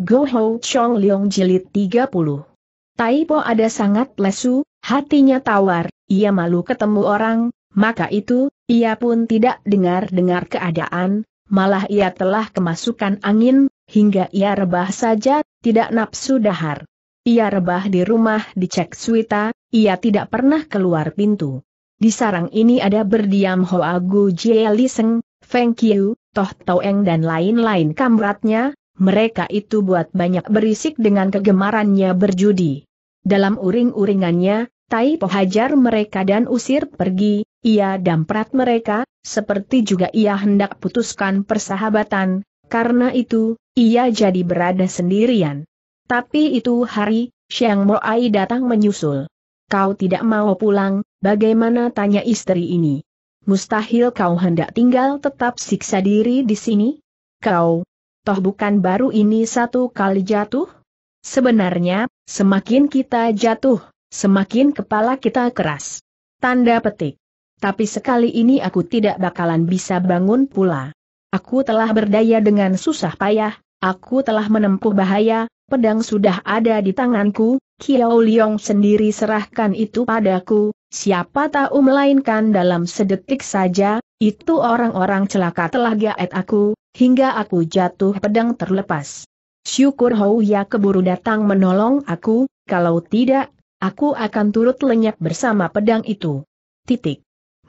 Go Ho Chong Leong Jilid 30. Taipo ada sangat lesu, hatinya tawar, ia malu ketemu orang, maka itu, ia pun tidak dengar-dengar keadaan, malah ia telah kemasukan angin, hingga ia rebah saja, tidak nafsu dahar. Ia rebah di rumah dicek Cek Suita, ia tidak pernah keluar pintu. Di sarang ini ada berdiam Hoa Gu Jie Li Seng, Feng Kiu, Toh Toeng dan lain-lain kamratnya, mereka itu buat banyak berisik dengan kegemarannya berjudi. Dalam uring-uringannya, Tai Po hajar mereka dan usir pergi, ia damprat mereka, seperti juga ia hendak putuskan persahabatan, karena itu, ia jadi berada sendirian. Tapi itu hari, Siang Moai datang menyusul. Kau tidak mau pulang, bagaimana tanya istri ini? Mustahil kau hendak tinggal tetap siksa diri di sini? Kau, toh bukan baru ini satu kali jatuh? Sebenarnya, semakin kita jatuh, semakin kepala kita keras. Tanda petik. Tapi sekali ini aku tidak bakalan bisa bangun pula. Aku telah berdaya dengan susah payah, aku telah menempuh bahaya, pedang sudah ada di tanganku, Kiao Liong sendiri serahkan itu padaku, siapa tahu melainkan dalam sedetik saja, itu orang-orang celaka telah gaet aku, hingga aku jatuh pedang terlepas. Syukur Hou Ya keburu datang menolong aku, kalau tidak, aku akan turut lenyap bersama pedang itu. Titik.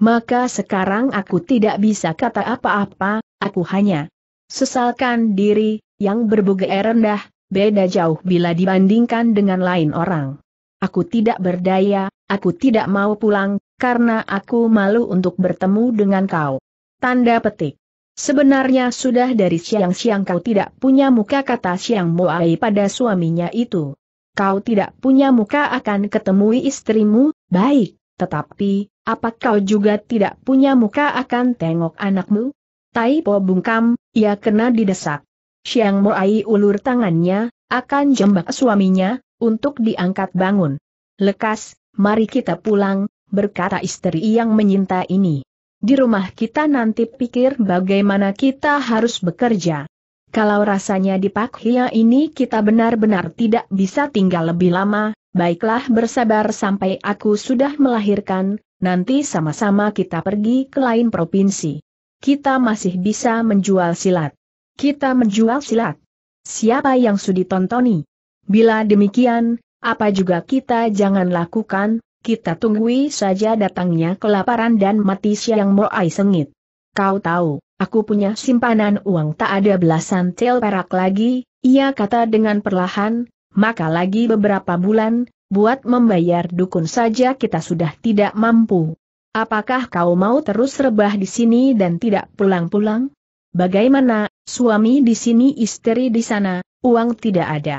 Maka sekarang aku tidak bisa kata apa-apa, aku hanya sesalkan diri, yang berbuka rendah, beda jauh bila dibandingkan dengan lain orang. Aku tidak berdaya, aku tidak mau pulang, karena aku malu untuk bertemu dengan kau. Tanda petik. Sebenarnya sudah dari siang-siang kau tidak punya muka kata Siang Moai pada suaminya itu. Kau tidak punya muka akan ketemui istrimu, baik, tetapi, apa kau juga tidak punya muka akan tengok anakmu? Tai Po bungkam, ia kena didesak. Siang Moai ulur tangannya, akan jembak suaminya, untuk diangkat bangun. Lekas, mari kita pulang, berkata istri yang menyinta ini. Di rumah kita nanti pikir bagaimana kita harus bekerja. Kalau rasanya di Pak Hia ini kita benar-benar tidak bisa tinggal lebih lama, baiklah bersabar sampai aku sudah melahirkan, nanti sama-sama kita pergi ke lain provinsi. Kita masih bisa menjual silat. Kita menjual silat. Siapa yang sudi tontoni? Bila demikian, apa juga kita jangan lakukan, kita tunggui saja datangnya kelaparan dan mati siang moai sengit. Kau tahu, aku punya simpanan uang tak ada belasan tel perak lagi, ia kata dengan perlahan, maka lagi beberapa bulan, buat membayar dukun saja kita sudah tidak mampu. Apakah kau mau terus rebah di sini dan tidak pulang-pulang? Bagaimana, suami di sini istri di sana, uang tidak ada.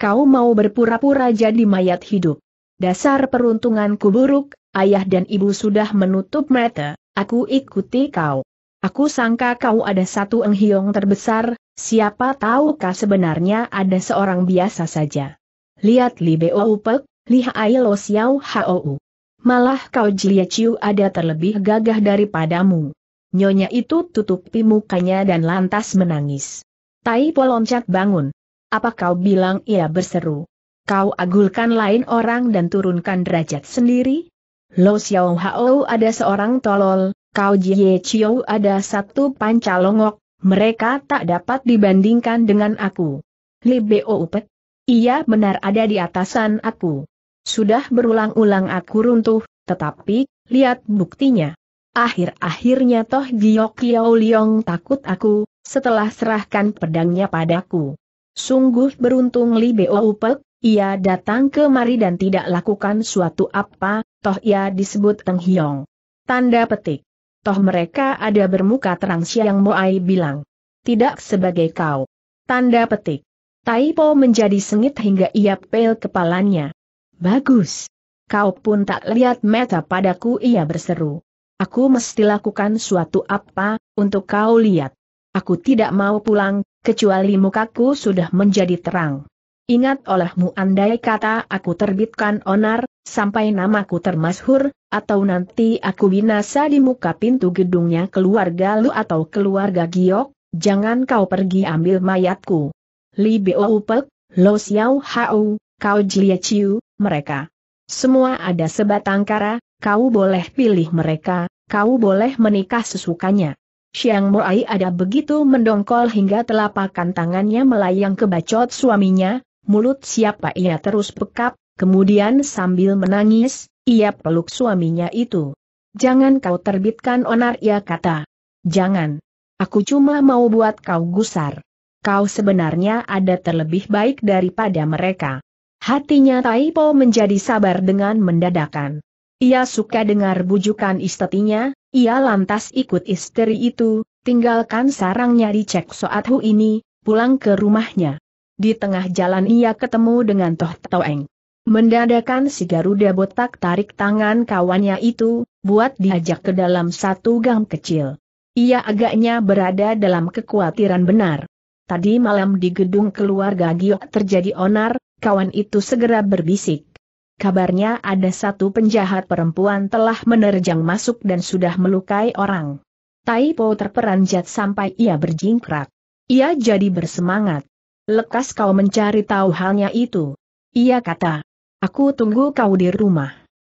Kau mau berpura-pura jadi mayat hidup. Dasar peruntunganku buruk, ayah dan ibu sudah menutup mata, aku ikuti kau. Aku sangka kau ada satu enghiong terbesar, siapa tahu tahukah sebenarnya ada seorang biasa saja. Lihat Li Bo Upek, Li Hai Lo Xiao Hou. Malah kau Jia Chiu ada terlebih gagah daripadamu. Nyonya itu tutupi mukanya dan lantas menangis. Tai Po loncat bangun. Apa kau bilang ia berseru? Kau agulkan lain orang dan turunkan derajat sendiri? Lo Xiao Hao ada seorang tolol, kau Jie Chiu ada satu pancalongok, mereka tak dapat dibandingkan dengan aku. Li Bo Upet. Ia benar ada di atasan aku. Sudah berulang-ulang aku runtuh, tetapi, lihat buktinya. Akhir-akhirnya toh Giok Liao Liong takut aku, setelah serahkan pedangnya padaku. Sungguh beruntung Li Bo Upek, ia datang kemari dan tidak lakukan suatu apa, toh ia disebut Teng Hiong. Tanda petik. Toh mereka ada bermuka terang Siang Moai bilang. Tidak sebagai kau. Tanda petik. Taipo menjadi sengit hingga ia pel kepalanya. Bagus. Kau pun tak lihat mata padaku ia berseru. Aku mesti lakukan suatu apa, untuk kau lihat. Aku tidak mau pulang, kecuali mukaku sudah menjadi terang. Ingat olehmu andai kata aku terbitkan onar, sampai namaku termasyhur, atau nanti aku binasa di muka pintu gedungnya keluarga lu atau keluarga giok, jangan kau pergi ambil mayatku. Li Beo Upek, Lo Xiao Hao, Kau Jie Chiu, mereka. Semua ada sebatang kara, kau boleh pilih mereka, kau boleh menikah sesukanya. Siang Moai ada begitu mendongkol hingga telapakan tangannya melayang ke bacot suaminya, mulut siapa ia terus bekap, kemudian sambil menangis, ia peluk suaminya itu. Jangan kau terbitkan onar ia kata. Jangan. Aku cuma mau buat kau gusar. Kau sebenarnya ada terlebih baik daripada mereka. Hatinya Taipo menjadi sabar dengan mendadakan. Ia suka dengar bujukan istrinya, ia lantas ikut istri itu, tinggalkan sarangnya di Cek Soat Hu ini, pulang ke rumahnya. Di tengah jalan ia ketemu dengan Toh Toeng. Mendadakan si Garuda botak tarik tangan kawannya itu, buat diajak ke dalam satu gang kecil. Ia agaknya berada dalam kekhawatiran benar. Tadi malam di gedung keluarga Giok terjadi onar, kawan itu segera berbisik. Kabarnya ada satu penjahat perempuan telah menerjang masuk dan sudah melukai orang. Taipo terperanjat sampai ia berjingkrak. Ia jadi bersemangat lekas kau mencari tahu halnya itu. Ia kata, aku tunggu kau di rumah.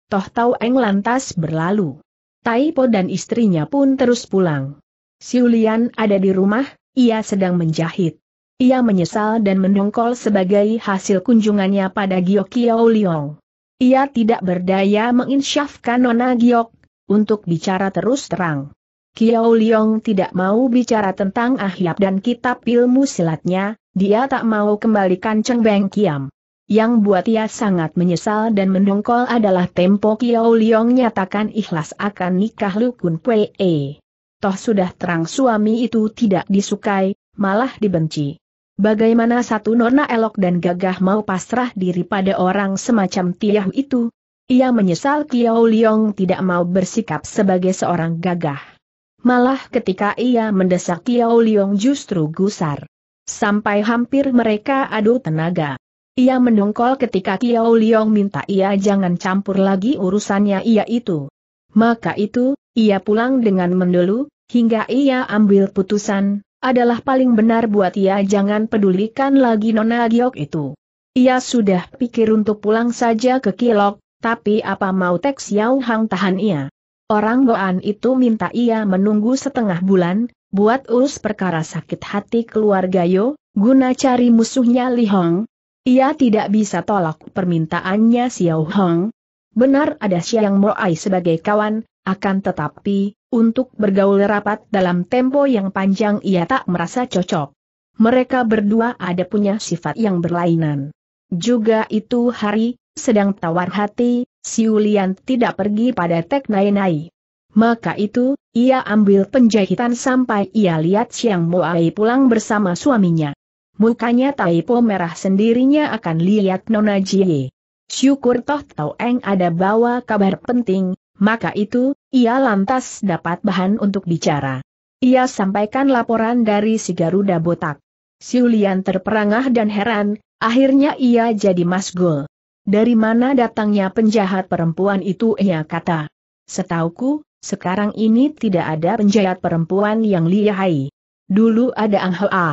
Toh tahu Eng lantas berlalu. Taipo dan istrinya pun terus pulang. Siulian ada di rumah, ia sedang menjahit. Ia menyesal dan mendongkol sebagai hasil kunjungannya pada Giok Kiao Liong. Ia tidak berdaya menginsyafkan Nona Giok, untuk bicara terus terang. Kiao Liong tidak mau bicara tentang ahyap dan kitab ilmu silatnya, dia tak mau kembalikan Cheng Beng Kiam. Yang buat ia sangat menyesal dan mendongkol adalah tempo Kiao Liong nyatakan ikhlas akan nikah Lu Kun Pue. E. Toh sudah terang suami itu tidak disukai, malah dibenci. Bagaimana satu nona elok dan gagah mau pasrah diri pada orang semacam Tiah itu? Ia menyesal Kiao Liong tidak mau bersikap sebagai seorang gagah. Malah ketika ia mendesak Kiao Liong justru gusar sampai hampir mereka adu tenaga. Ia mendongkol ketika Kiao Liong minta ia jangan campur lagi urusannya ia itu. Maka itu, ia pulang dengan mendulu, hingga ia ambil putusan, adalah paling benar buat ia jangan pedulikan lagi Nona Giok itu. Ia sudah pikir untuk pulang saja ke Kilok, tapi apa mau teks Yau Hang tahan ia. Orang Boan itu minta ia menunggu setengah bulan, buat urus perkara sakit hati keluarga Yo, guna cari musuhnya Li Hong. Ia tidak bisa tolak permintaannya Xiao Hong. Benar ada Xiang Moai sebagai kawan, akan tetapi, untuk bergaul rapat dalam tempo yang panjang ia tak merasa cocok. Mereka berdua ada punya sifat yang berlainan. Juga itu hari, sedang tawar hati, Siulian tidak pergi pada Tek Nai Nai. Maka itu, ia ambil penjahitan sampai ia lihat Siang Moai pulang bersama suaminya. Mukanya Taipo merah sendirinya akan lihat Nona Jie. Syukur toh Tau Eng ada bawa kabar penting, maka itu, ia lantas dapat bahan untuk bicara. Ia sampaikan laporan dari si Garuda Botak. Siulian terperangah dan heran, akhirnya ia jadi masgul. Dari mana datangnya penjahat perempuan itu ia kata. Setauku, sekarang ini tidak ada penjahat perempuan yang lihai. Dulu ada Ang Hoa.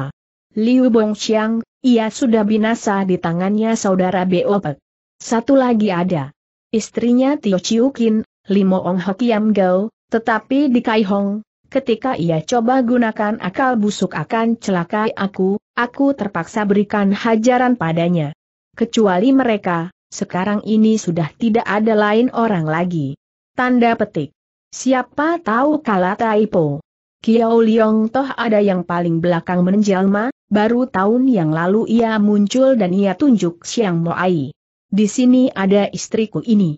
Liu Bongxiang, ia sudah binasa di tangannya saudara Beopek. Satu lagi ada. Istrinya Tio Chiukin, Limo Ong Hokiam Gao, tetapi di Kai Hong, ketika ia coba gunakan akal busuk akan celakai aku, aku terpaksa berikan hajaran padanya. Kecuali mereka, sekarang ini sudah tidak ada lain orang lagi. Tanda petik. Siapa tahu kala Taipo. Kiao Liong toh ada yang paling belakang menjelma, baru tahun yang lalu ia muncul dan ia tunjuk Siang Moai. Di sini ada istriku ini.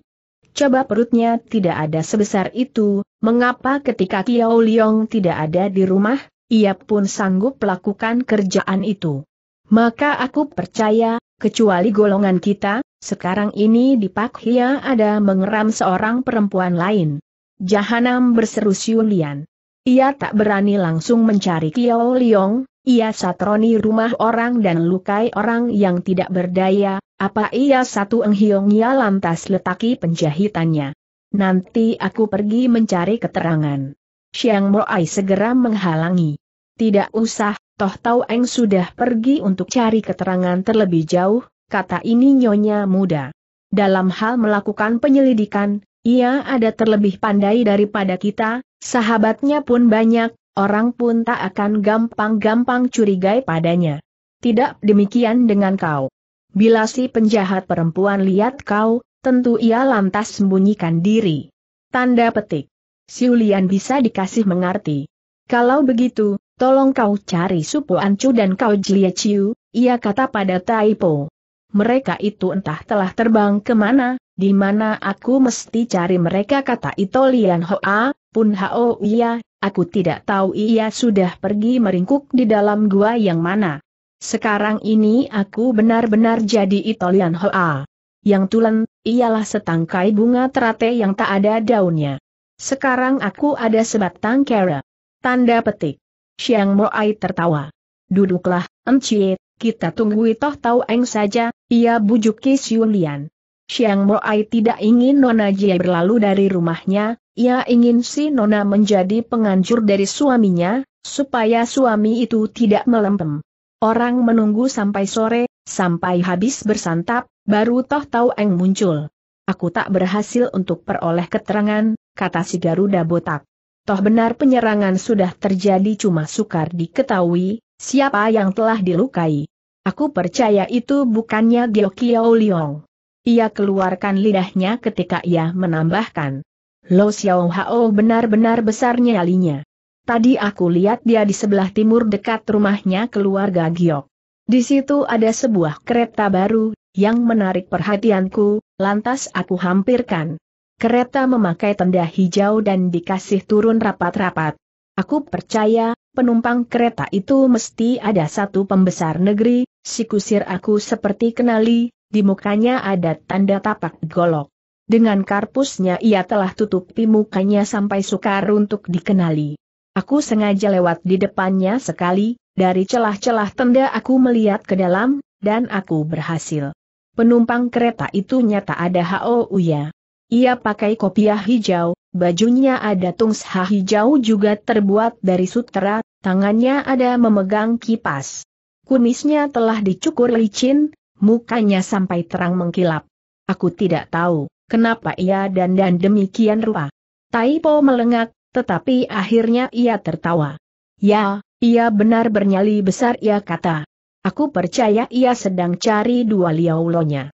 Coba perutnya tidak ada sebesar itu, mengapa ketika Kiao Liong tidak ada di rumah, ia pun sanggup lakukan kerjaan itu. Maka aku percaya, kecuali golongan kita, sekarang ini di Pak Hia ada mengeram seorang perempuan lain. Jahanam berseru Siulian. Ia tak berani langsung mencari Kiao Liong, ia satroni rumah orang dan lukai orang yang tidak berdaya, apa ia satu enghiong ia lantas letaki penjahitannya. Nanti aku pergi mencari keterangan. Siang Moai segera menghalangi. Tidak usah, toh tahu Eng sudah pergi untuk cari keterangan terlebih jauh, kata ini nyonya muda. Dalam hal melakukan penyelidikan, ia ada terlebih pandai daripada kita, sahabatnya pun banyak, orang pun tak akan gampang-gampang curigai padanya. Tidak demikian dengan kau. Bila si penjahat perempuan lihat kau, tentu ia lantas sembunyikan diri. Tanda petik. Siulian bisa dikasih mengerti. Kalau begitu, tolong kau cari Supu Ancu dan kau jeliaciu, Chiu, ia kata pada Taipo mereka itu entah telah terbang kemana, di mana aku mesti cari mereka kata Itolian Hoa, pun Hao iya, aku tidak tahu ia sudah pergi meringkuk di dalam gua yang mana. Sekarang ini aku benar-benar jadi Itolian Hoa. Yang tulen, ialah setangkai bunga terate yang tak ada daunnya. Sekarang aku ada sebatang kera. Tanda petik. Xiang Moai tertawa. Duduklah, Encik, kita tunggu toh tahu eng saja, ia bujuk Ki Lian. Siang Moai tidak ingin Nona Jie berlalu dari rumahnya, ia ingin si Nona menjadi penganjur dari suaminya, supaya suami itu tidak melempem. Orang menunggu sampai sore, sampai habis bersantap, baru toh tahu Eng muncul. Aku tak berhasil untuk peroleh keterangan, kata si Garuda botak. Toh benar penyerangan sudah terjadi cuma sukar diketahui, Siapa yang telah dilukai? Aku percaya itu bukannya Gyokiao Liong. Ia keluarkan lidahnya ketika ia menambahkan. Lo Xiao Hao benar-benar besar nyalinya. Tadi aku lihat dia di sebelah timur dekat rumahnya keluarga Giok. Di situ ada sebuah kereta baru, yang menarik perhatianku, lantas aku hampirkan. Kereta memakai tenda hijau dan dikasih turun rapat-rapat. Aku percaya, penumpang kereta itu mesti ada satu pembesar negeri, si kusir aku seperti kenali, di mukanya ada tanda tapak golok. Dengan karpusnya ia telah tutupi mukanya sampai sukar untuk dikenali. Aku sengaja lewat di depannya sekali, dari celah-celah tenda aku melihat ke dalam, dan aku berhasil. Penumpang kereta itu nyata ada H.O.U.ya. Ia pakai kopiah hijau, Bajunya ada tungsha hijau juga terbuat dari sutera, tangannya ada memegang kipas. Kumisnya telah dicukur licin, mukanya sampai terang mengkilap. Aku tidak tahu, kenapa ia dan dan demikian rupa. Taipo melengak, tetapi akhirnya ia tertawa. Ya, ia benar bernyali besar ia kata. Aku percaya ia sedang cari dua liaulonya.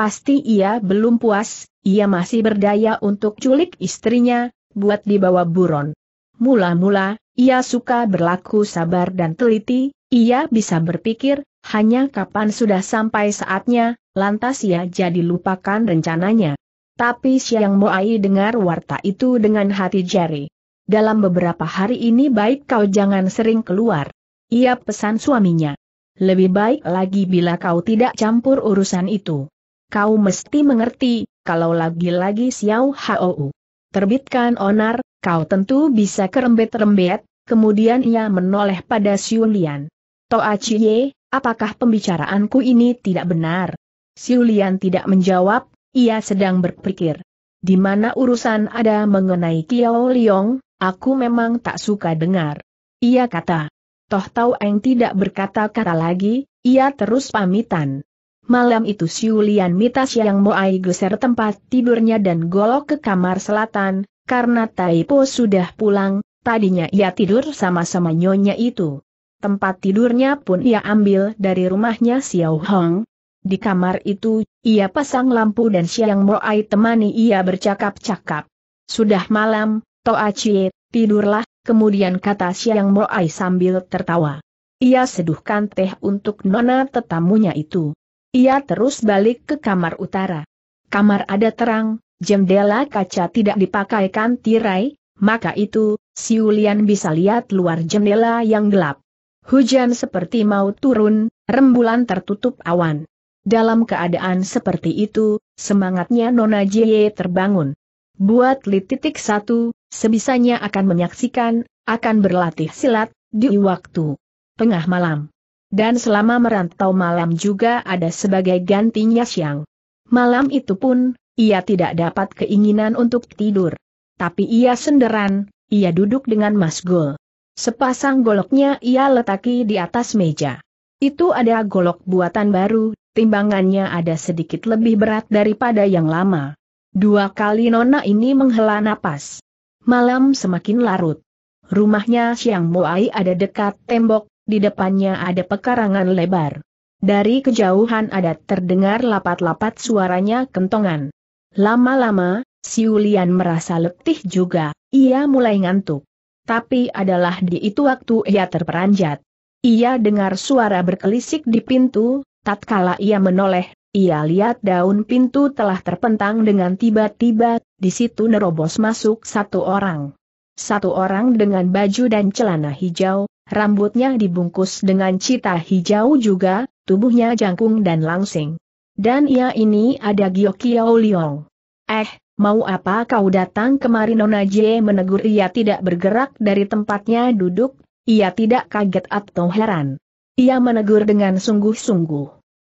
Pasti ia belum puas, ia masih berdaya untuk culik istrinya, buat dibawa buron. Mula-mula, ia suka berlaku sabar dan teliti, ia bisa berpikir, hanya kapan sudah sampai saatnya, lantas ia jadi lupakan rencananya. Tapi Siang Moai dengar warta itu dengan hati jari. Dalam beberapa hari ini baik kau jangan sering keluar. Ia pesan suaminya. Lebih baik lagi bila kau tidak campur urusan itu kau mesti mengerti, kalau lagi-lagi Xiao Hou terbitkan onar, kau tentu bisa kerembet-rembet, kemudian ia menoleh pada Siulian. Toa Cie, apakah pembicaraanku ini tidak benar? Siulian tidak menjawab, ia sedang berpikir. Di mana urusan ada mengenai Kiao Liong, aku memang tak suka dengar. Ia kata. Toh Tau Eng tidak berkata-kata lagi, ia terus pamitan. Malam itu Siulian Mita Siang Moai geser tempat tidurnya dan golok ke kamar selatan, karena Taipo sudah pulang, tadinya ia tidur sama-sama nyonya itu. Tempat tidurnya pun ia ambil dari rumahnya Xiao Hong. Di kamar itu, ia pasang lampu dan Siang Moai temani ia bercakap-cakap. Sudah malam, Toa Chie, tidurlah, kemudian kata Siang Moai sambil tertawa. Ia seduhkan teh untuk nona tetamunya itu. Ia terus balik ke kamar utara. Kamar ada terang, jendela kaca tidak dipakaikan tirai, maka itu, si Ulian bisa lihat luar jendela yang gelap. Hujan seperti mau turun, rembulan tertutup awan. Dalam keadaan seperti itu, semangatnya Nona Jie terbangun. Buat Li titik satu, sebisanya akan menyaksikan, akan berlatih silat, di waktu tengah malam. Dan selama merantau malam juga ada sebagai gantinya siang. Malam itu pun, ia tidak dapat keinginan untuk tidur. Tapi ia senderan, ia duduk dengan Mas Gul. Sepasang goloknya ia letaki di atas meja. Itu ada golok buatan baru, timbangannya ada sedikit lebih berat daripada yang lama. Dua kali Nona ini menghela napas. Malam semakin larut. Rumahnya Siang Moai ada dekat tembok, di depannya ada pekarangan lebar. Dari kejauhan ada terdengar lapat-lapat suaranya kentongan. Lama-lama, Siulian merasa letih juga, ia mulai ngantuk. Tapi adalah di itu waktu ia terperanjat. Ia dengar suara berkelisik di pintu, tatkala ia menoleh, ia lihat daun pintu telah terpentang dengan tiba-tiba, di situ nerobos masuk satu orang. Satu orang dengan baju dan celana hijau, rambutnya dibungkus dengan cita hijau juga, tubuhnya jangkung dan langsing. Dan ia ini ada Kiao Liong. Eh, mau apa kau datang kemari Nona Jie menegur ia tidak bergerak dari tempatnya duduk, ia tidak kaget atau heran. Ia menegur dengan sungguh-sungguh.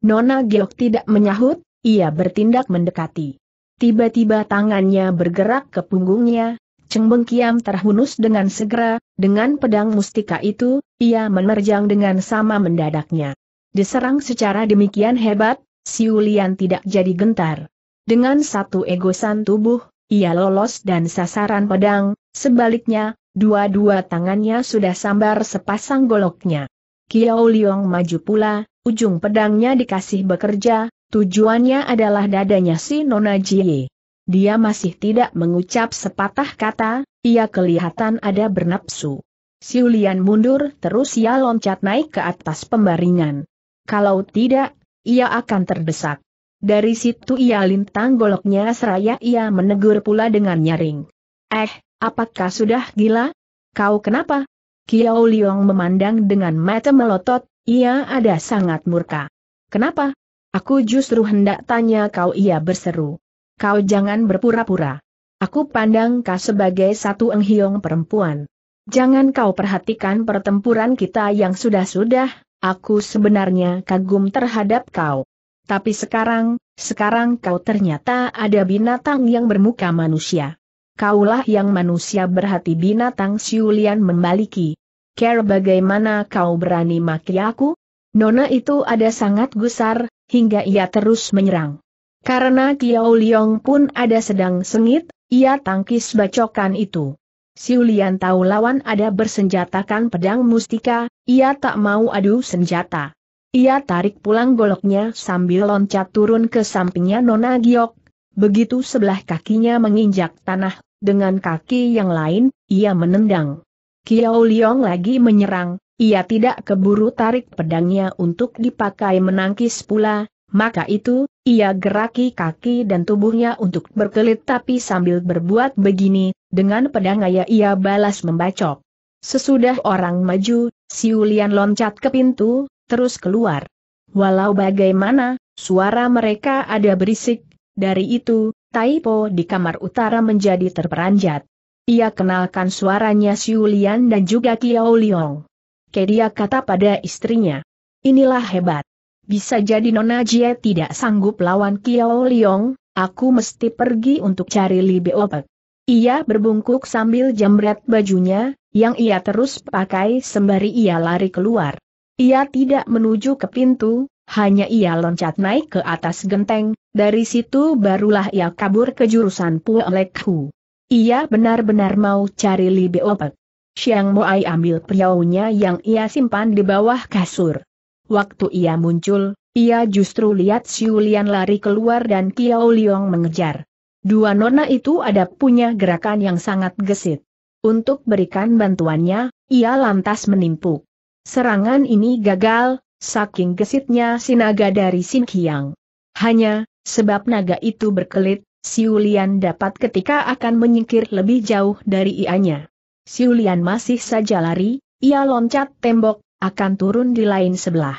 Nona Giok tidak menyahut, ia bertindak mendekati. Tiba-tiba tangannya bergerak ke punggungnya, Cheng Kiam terhunus dengan segera, dengan pedang mustika itu, ia menerjang dengan sama mendadaknya. Diserang secara demikian hebat, Siulian Ulian tidak jadi gentar. Dengan satu egosan tubuh, ia lolos dan sasaran pedang, sebaliknya, dua-dua tangannya sudah sambar sepasang goloknya. Kiao Liong maju pula, ujung pedangnya dikasih bekerja, tujuannya adalah dadanya si Nona Jie. Dia masih tidak mengucap sepatah kata, ia kelihatan ada bernapsu. Siulian mundur terus ia loncat naik ke atas pembaringan. Kalau tidak, ia akan terdesak. Dari situ ia lintang goloknya seraya ia menegur pula dengan nyaring. Eh, apakah sudah gila? Kau kenapa? Kiao Liong memandang dengan mata melotot, ia ada sangat murka. Kenapa? Aku justru hendak tanya kau ia berseru kau jangan berpura-pura. Aku pandang kau sebagai satu enghiong perempuan. Jangan kau perhatikan pertempuran kita yang sudah-sudah, aku sebenarnya kagum terhadap kau. Tapi sekarang, sekarang kau ternyata ada binatang yang bermuka manusia. Kaulah yang manusia berhati binatang siulian membaliki. Care bagaimana kau berani maki aku? Nona itu ada sangat gusar, hingga ia terus menyerang. Karena Kiau Liong pun ada sedang sengit, ia tangkis bacokan itu. Siulian tahu lawan ada bersenjatakan pedang mustika, ia tak mau adu senjata. Ia tarik pulang goloknya sambil loncat turun ke sampingnya Nona Giok. Begitu sebelah kakinya menginjak tanah, dengan kaki yang lain, ia menendang. Kiau Liong lagi menyerang, ia tidak keburu tarik pedangnya untuk dipakai menangkis pula, maka itu, ia geraki kaki dan tubuhnya untuk berkelit tapi sambil berbuat begini, dengan pedang ayah ia balas membacok. Sesudah orang maju, si Siulian loncat ke pintu, terus keluar. Walau bagaimana, suara mereka ada berisik, dari itu, Taipo di kamar utara menjadi terperanjat. Ia kenalkan suaranya si Siulian dan juga Kiao Liong. Kedia kata pada istrinya. Inilah hebat. Bisa jadi Nona Jie tidak sanggup lawan Kiao Liong, aku mesti pergi untuk cari Li Beopek. Ia berbungkuk sambil jambret bajunya, yang ia terus pakai sembari ia lari keluar. Ia tidak menuju ke pintu, hanya ia loncat naik ke atas genteng, dari situ barulah ia kabur ke jurusan Hu. Ia benar-benar mau cari Li Beopek. Siang Moai ambil priaunya yang ia simpan di bawah kasur. Waktu ia muncul, ia justru lihat Siulian lari keluar dan Kiao Liong mengejar. Dua nona itu ada punya gerakan yang sangat gesit. Untuk berikan bantuannya, ia lantas menimpuk. Serangan ini gagal, saking gesitnya si naga dari Sin Kiang. Hanya, sebab naga itu berkelit, Siulian dapat ketika akan menyingkir lebih jauh dari ianya. Siulian masih saja lari, ia loncat tembok, akan turun di lain sebelah.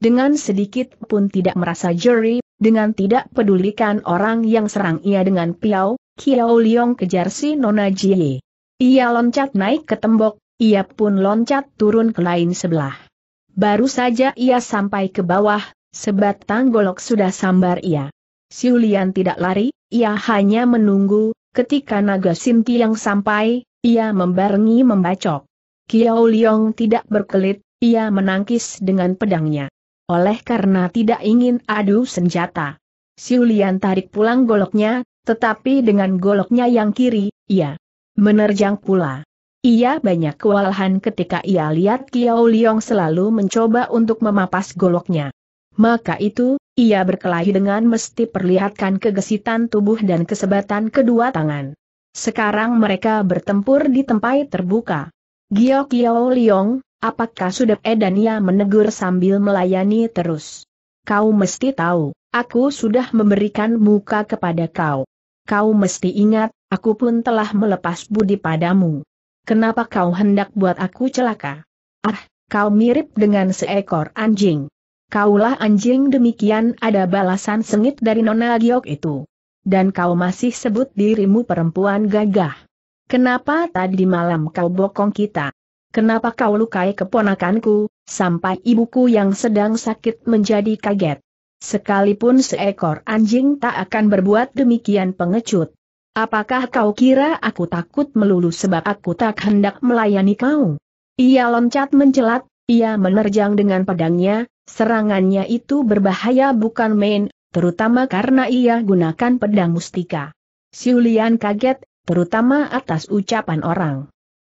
Dengan sedikit pun tidak merasa jeri, dengan tidak pedulikan orang yang serang ia dengan piau, Kiao Liong kejar si Nona Jie. Ia loncat naik ke tembok, ia pun loncat turun ke lain sebelah. Baru saja ia sampai ke bawah, sebatang golok sudah sambar ia. Siulian tidak lari, ia hanya menunggu, ketika naga Sinti yang sampai, ia membarengi membacok. Kiao Liong tidak berkelit, ia menangkis dengan pedangnya. Oleh karena tidak ingin adu senjata. Siulian tarik pulang goloknya, tetapi dengan goloknya yang kiri, ia menerjang pula. Ia banyak kewalahan ketika ia lihat Kiao Liong selalu mencoba untuk memapas goloknya. Maka itu, ia berkelahi dengan mesti perlihatkan kegesitan tubuh dan kesebatan kedua tangan. Sekarang mereka bertempur di tempat terbuka. Giao Kiao Liong, Apakah sudah Edania menegur sambil melayani terus? Kau mesti tahu, aku sudah memberikan muka kepada kau. Kau mesti ingat, aku pun telah melepas budi padamu. Kenapa kau hendak buat aku celaka? Ah, kau mirip dengan seekor anjing. Kaulah anjing demikian ada balasan sengit dari Nona Giok itu. Dan kau masih sebut dirimu perempuan gagah. Kenapa tadi malam kau bokong kita? kenapa kau lukai keponakanku, sampai ibuku yang sedang sakit menjadi kaget. Sekalipun seekor anjing tak akan berbuat demikian pengecut. Apakah kau kira aku takut melulu sebab aku tak hendak melayani kau? Ia loncat mencelat, ia menerjang dengan pedangnya, serangannya itu berbahaya bukan main, terutama karena ia gunakan pedang mustika. Siulian kaget, terutama atas ucapan orang.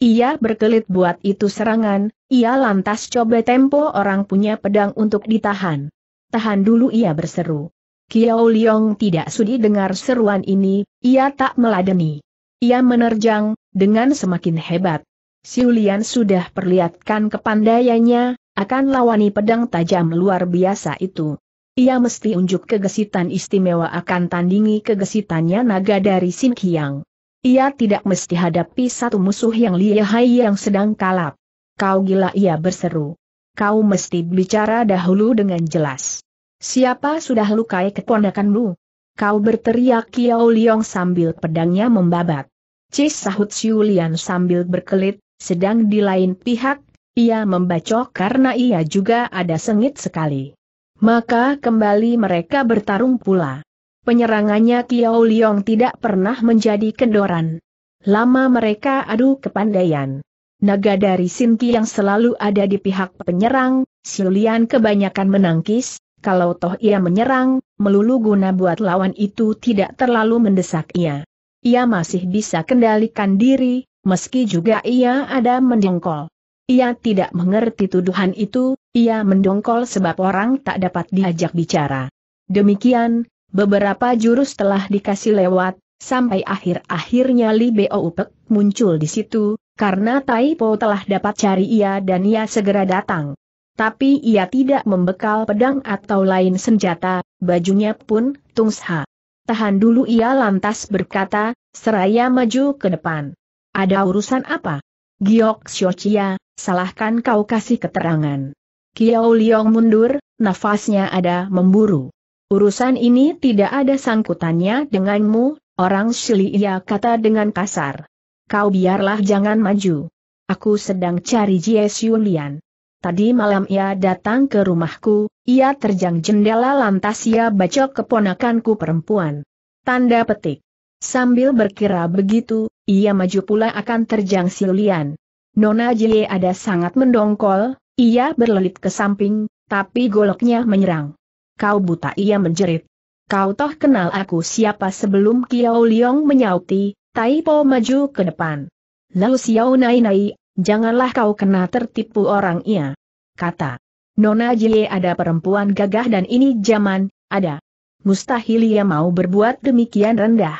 Ia berkelit buat itu serangan, ia lantas coba tempo orang punya pedang untuk ditahan. Tahan dulu ia berseru. Kiao Liong tidak sudi dengar seruan ini, ia tak meladeni. Ia menerjang, dengan semakin hebat. Siulian sudah perlihatkan kepandaiannya, akan lawani pedang tajam luar biasa itu. Ia mesti unjuk kegesitan istimewa akan tandingi kegesitannya naga dari Sin Kiang. Ia tidak mesti hadapi satu musuh yang lihai yang sedang kalap. Kau gila ia berseru. Kau mesti bicara dahulu dengan jelas. Siapa sudah lukai keponakanmu? Kau berteriak Kiao Liong sambil pedangnya membabat. Cis sahut Siulian sambil berkelit, sedang di lain pihak, ia membacok karena ia juga ada sengit sekali. Maka kembali mereka bertarung pula. Penyerangannya Kiao Liong tidak pernah menjadi kendoran. Lama mereka adu kepandaian. Naga dari Sinki yang selalu ada di pihak penyerang, Silian kebanyakan menangkis, kalau toh ia menyerang, melulu guna buat lawan itu tidak terlalu mendesak ia. Ia masih bisa kendalikan diri, meski juga ia ada mendongkol. Ia tidak mengerti tuduhan itu, ia mendongkol sebab orang tak dapat diajak bicara. Demikian, Beberapa jurus telah dikasih lewat, sampai akhir-akhirnya Li Upek muncul di situ, karena Tai Po telah dapat cari ia dan ia segera datang. Tapi ia tidak membekal pedang atau lain senjata, bajunya pun tungsha. Tahan dulu ia lantas berkata, seraya maju ke depan. Ada urusan apa? Giok Xiochia, salahkan kau kasih keterangan. Kiao Liong mundur, nafasnya ada memburu. Urusan ini tidak ada sangkutannya denganmu, orang Shili ia kata dengan kasar. Kau biarlah jangan maju. Aku sedang cari Jies Yulian. Tadi malam ia datang ke rumahku, ia terjang jendela lantas ia bacok keponakanku perempuan. Tanda petik. Sambil berkira begitu, ia maju pula akan terjang Silian. Nona Jie ada sangat mendongkol, ia berlelit ke samping, tapi goloknya menyerang kau buta ia menjerit. Kau toh kenal aku siapa sebelum Kiao Liong menyauti, Tai Po maju ke depan. Lalu Xiao Nai Nai, janganlah kau kena tertipu orang ia. Kata. Nona Jie ada perempuan gagah dan ini zaman, ada. Mustahil ia mau berbuat demikian rendah.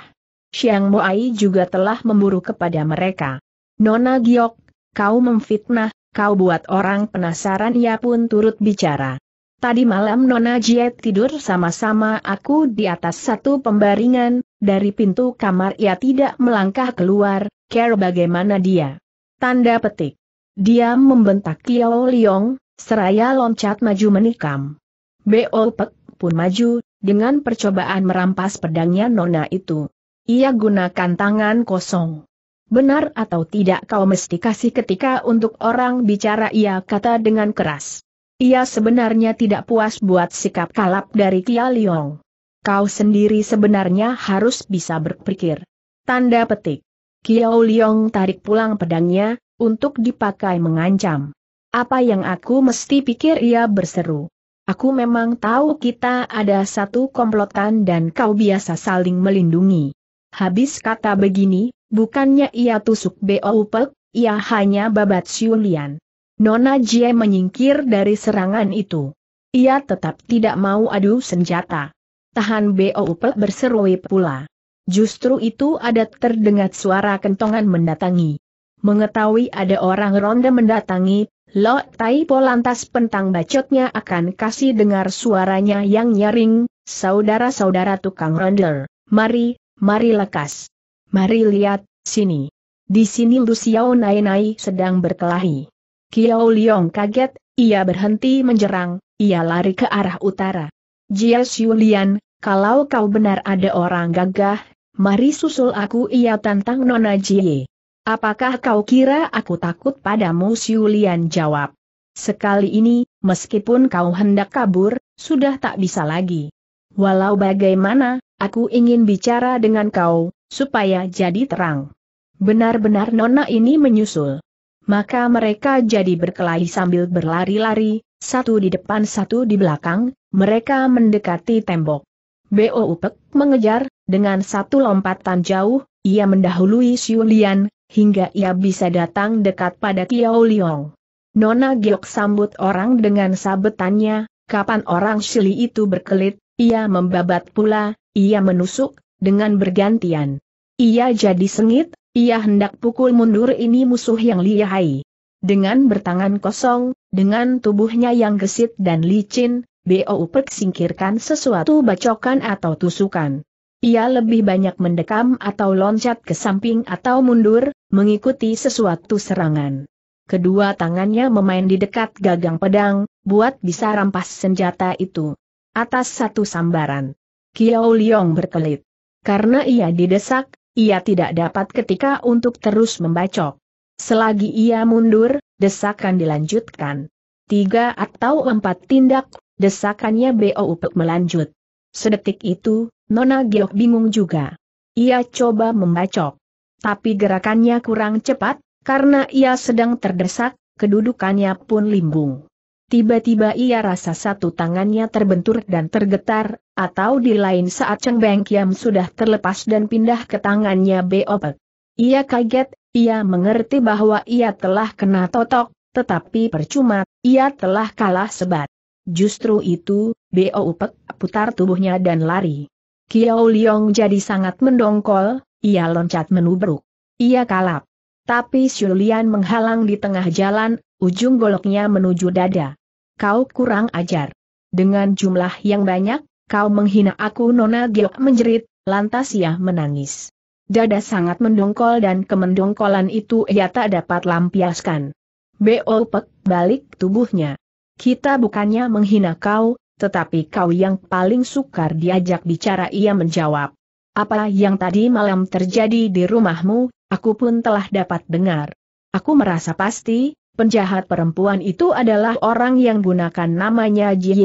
Xiang Ai juga telah memburu kepada mereka. Nona Giok, kau memfitnah, kau buat orang penasaran ia pun turut bicara. Tadi malam Nona Jiet tidur sama-sama aku di atas satu pembaringan, dari pintu kamar ia tidak melangkah keluar, care bagaimana dia. Tanda petik. Dia membentak Kiao Liong, seraya loncat maju menikam. Bo Pek pun maju, dengan percobaan merampas pedangnya Nona itu. Ia gunakan tangan kosong. Benar atau tidak kau mesti kasih ketika untuk orang bicara ia kata dengan keras. Ia sebenarnya tidak puas buat sikap kalap dari Kia Liong. Kau sendiri sebenarnya harus bisa berpikir. Tanda petik. Kia Liong tarik pulang pedangnya, untuk dipakai mengancam. Apa yang aku mesti pikir ia berseru. Aku memang tahu kita ada satu komplotan dan kau biasa saling melindungi. Habis kata begini, bukannya ia tusuk Upek, ia hanya babat Siulian. Nona Jie menyingkir dari serangan itu. Ia tetap tidak mau adu senjata. Tahan Bo Upe berseru pula. Justru itu ada terdengar suara kentongan mendatangi. Mengetahui ada orang ronda mendatangi, Lo Tai Po lantas pentang bacotnya akan kasih dengar suaranya yang nyaring, saudara-saudara tukang ronder, mari, mari lekas. Mari lihat, sini. Di sini Xiao Nai Nai sedang berkelahi. Kiao Liong kaget, ia berhenti menjerang, ia lari ke arah utara. Jia Xiulian, kalau kau benar ada orang gagah, mari susul aku ia tantang Nona Jie. Apakah kau kira aku takut padamu Xiulian jawab. Sekali ini, meskipun kau hendak kabur, sudah tak bisa lagi. Walau bagaimana, aku ingin bicara dengan kau, supaya jadi terang. Benar-benar Nona ini menyusul maka mereka jadi berkelahi sambil berlari-lari, satu di depan satu di belakang, mereka mendekati tembok. Bo Upek mengejar, dengan satu lompatan jauh, ia mendahului Siulian, hingga ia bisa datang dekat pada Kiao Liong. Nona Giok sambut orang dengan sabetannya, kapan orang Shili itu berkelit, ia membabat pula, ia menusuk, dengan bergantian. Ia jadi sengit, ia hendak pukul mundur ini musuh yang lihai. Dengan bertangan kosong, dengan tubuhnya yang gesit dan licin, Bo Pek singkirkan sesuatu bacokan atau tusukan. Ia lebih banyak mendekam atau loncat ke samping atau mundur, mengikuti sesuatu serangan. Kedua tangannya memain di dekat gagang pedang, buat bisa rampas senjata itu. Atas satu sambaran. Kiao Liong berkelit. Karena ia didesak, ia tidak dapat ketika untuk terus membacok. Selagi ia mundur, desakan dilanjutkan. Tiga atau empat tindak, desakannya BO Upek melanjut. Sedetik itu, Nona Geok bingung juga. Ia coba membacok. Tapi gerakannya kurang cepat, karena ia sedang terdesak, kedudukannya pun limbung. Tiba-tiba ia rasa satu tangannya terbentur dan tergetar, atau di lain saat Cheng Beng Kiam sudah terlepas dan pindah ke tangannya Beopek. Ia kaget, ia mengerti bahwa ia telah kena totok, tetapi percuma, ia telah kalah sebat. Justru itu, Beopek putar tubuhnya dan lari. Kiao Liong jadi sangat mendongkol, ia loncat menubruk. Ia kalap. Tapi Shulian menghalang di tengah jalan, ujung goloknya menuju dada. Kau kurang ajar. Dengan jumlah yang banyak, Kau menghina aku Nona Gio menjerit, lantas ia menangis. Dada sangat mendongkol dan kemendongkolan itu ia tak dapat lampiaskan. pek, balik tubuhnya. Kita bukannya menghina kau, tetapi kau yang paling sukar diajak bicara ia menjawab. Apa yang tadi malam terjadi di rumahmu, aku pun telah dapat dengar. Aku merasa pasti, penjahat perempuan itu adalah orang yang gunakan namanya Jie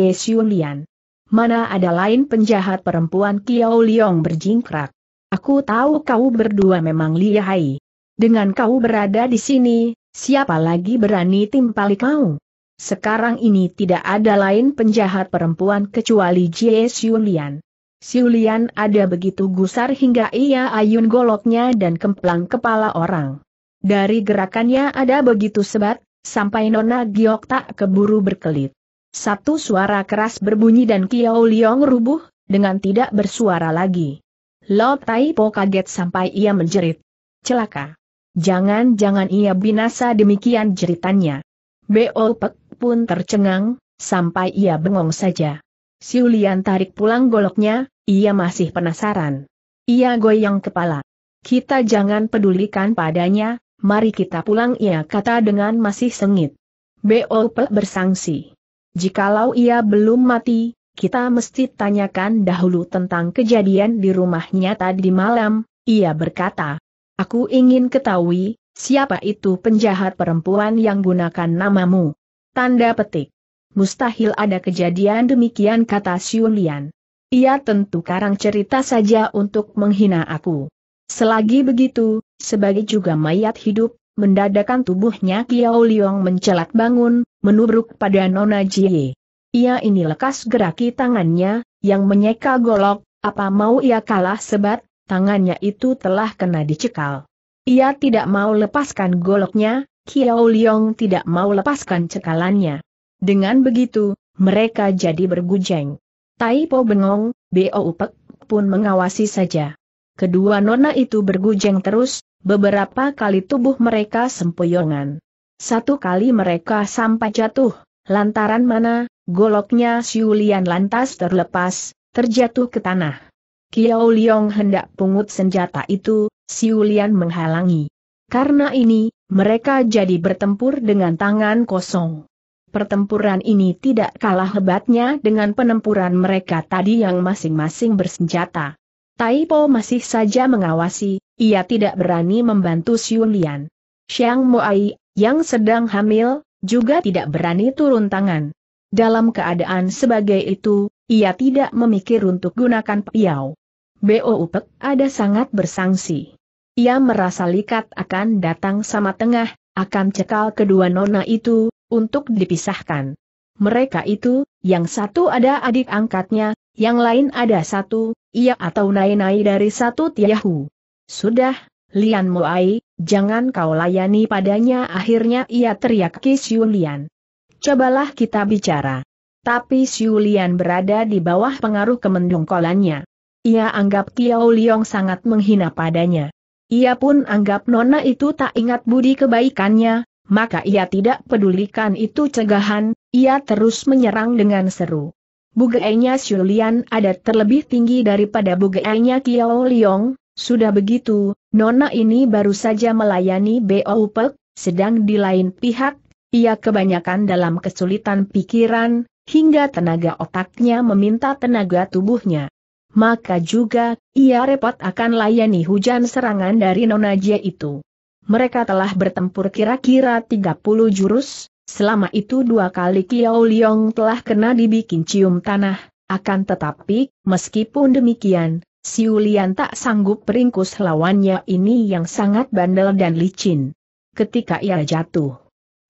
Lian mana ada lain penjahat perempuan Kiao Liong berjingkrak. Aku tahu kau berdua memang lihai. Dengan kau berada di sini, siapa lagi berani timpali kau? Sekarang ini tidak ada lain penjahat perempuan kecuali Jie Xiulian. Xiulian ada begitu gusar hingga ia ayun goloknya dan kemplang kepala orang. Dari gerakannya ada begitu sebat, sampai Nona Giok tak keburu berkelit. Satu suara keras berbunyi dan Kiao Liong rubuh, dengan tidak bersuara lagi. Lo Tai Po kaget sampai ia menjerit. Celaka. Jangan-jangan ia binasa demikian jeritannya. Bo Pek pun tercengang, sampai ia bengong saja. Siulian tarik pulang goloknya, ia masih penasaran. Ia goyang kepala. Kita jangan pedulikan padanya, mari kita pulang ia kata dengan masih sengit. Bo Pek bersangsi jikalau ia belum mati, kita mesti tanyakan dahulu tentang kejadian di rumahnya tadi malam, ia berkata. Aku ingin ketahui, siapa itu penjahat perempuan yang gunakan namamu. Tanda petik. Mustahil ada kejadian demikian kata Siulian. Ia tentu karang cerita saja untuk menghina aku. Selagi begitu, sebagai juga mayat hidup, mendadakan tubuhnya Kiao Liong mencelat bangun, menubruk pada Nona Jie. Ia ini lekas geraki tangannya, yang menyeka golok, apa mau ia kalah sebat, tangannya itu telah kena dicekal. Ia tidak mau lepaskan goloknya, Kiao Liong tidak mau lepaskan cekalannya. Dengan begitu, mereka jadi bergujeng. Tai Po bengong, Bo Upek pun mengawasi saja. Kedua nona itu bergujeng terus, Beberapa kali tubuh mereka sempoyongan. Satu kali mereka sampai jatuh, lantaran mana, goloknya Siulian lantas terlepas, terjatuh ke tanah. Kiao Liong hendak pungut senjata itu, Siulian menghalangi. Karena ini, mereka jadi bertempur dengan tangan kosong. Pertempuran ini tidak kalah hebatnya dengan penempuran mereka tadi yang masing-masing bersenjata. Tai Po masih saja mengawasi, ia tidak berani membantu Xiu Lian. Xiang Moai, yang sedang hamil, juga tidak berani turun tangan. Dalam keadaan sebagai itu, ia tidak memikir untuk gunakan piau. Bo Upek ada sangat bersangsi. Ia merasa likat akan datang sama tengah, akan cekal kedua nona itu, untuk dipisahkan. Mereka itu, yang satu ada adik angkatnya, yang lain ada satu, ia atau nai-nai dari satu Tiahu. Sudah, Lian Moai, jangan kau layani padanya akhirnya ia teriak ke Siu Lian. Cobalah kita bicara. Tapi Siu Lian berada di bawah pengaruh kemendungkolannya. Ia anggap Kiao Liong sangat menghina padanya. Ia pun anggap Nona itu tak ingat budi kebaikannya, maka ia tidak pedulikan itu cegahan, ia terus menyerang dengan seru. Bugeainya Xulian ada terlebih tinggi daripada bugeainya Kiao Liong, sudah begitu, Nona ini baru saja melayani Bo Pek, sedang di lain pihak, ia kebanyakan dalam kesulitan pikiran, hingga tenaga otaknya meminta tenaga tubuhnya. Maka juga, ia repot akan layani hujan serangan dari Nona Jie itu. Mereka telah bertempur kira-kira 30 jurus, Selama itu dua kali Kiao Liong telah kena dibikin cium tanah, akan tetapi, meskipun demikian, si Lian tak sanggup peringkus lawannya ini yang sangat bandel dan licin. Ketika ia jatuh,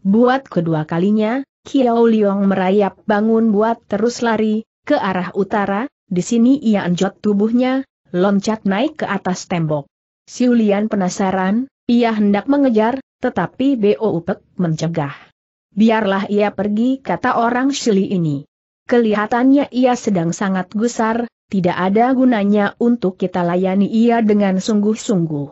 buat kedua kalinya, Kiao Liong merayap bangun buat terus lari, ke arah utara, di sini ia anjot tubuhnya, loncat naik ke atas tembok. Siulian penasaran, ia hendak mengejar, tetapi Bo Upek mencegah. Biarlah ia pergi kata orang Shili ini. Kelihatannya ia sedang sangat gusar, tidak ada gunanya untuk kita layani ia dengan sungguh-sungguh.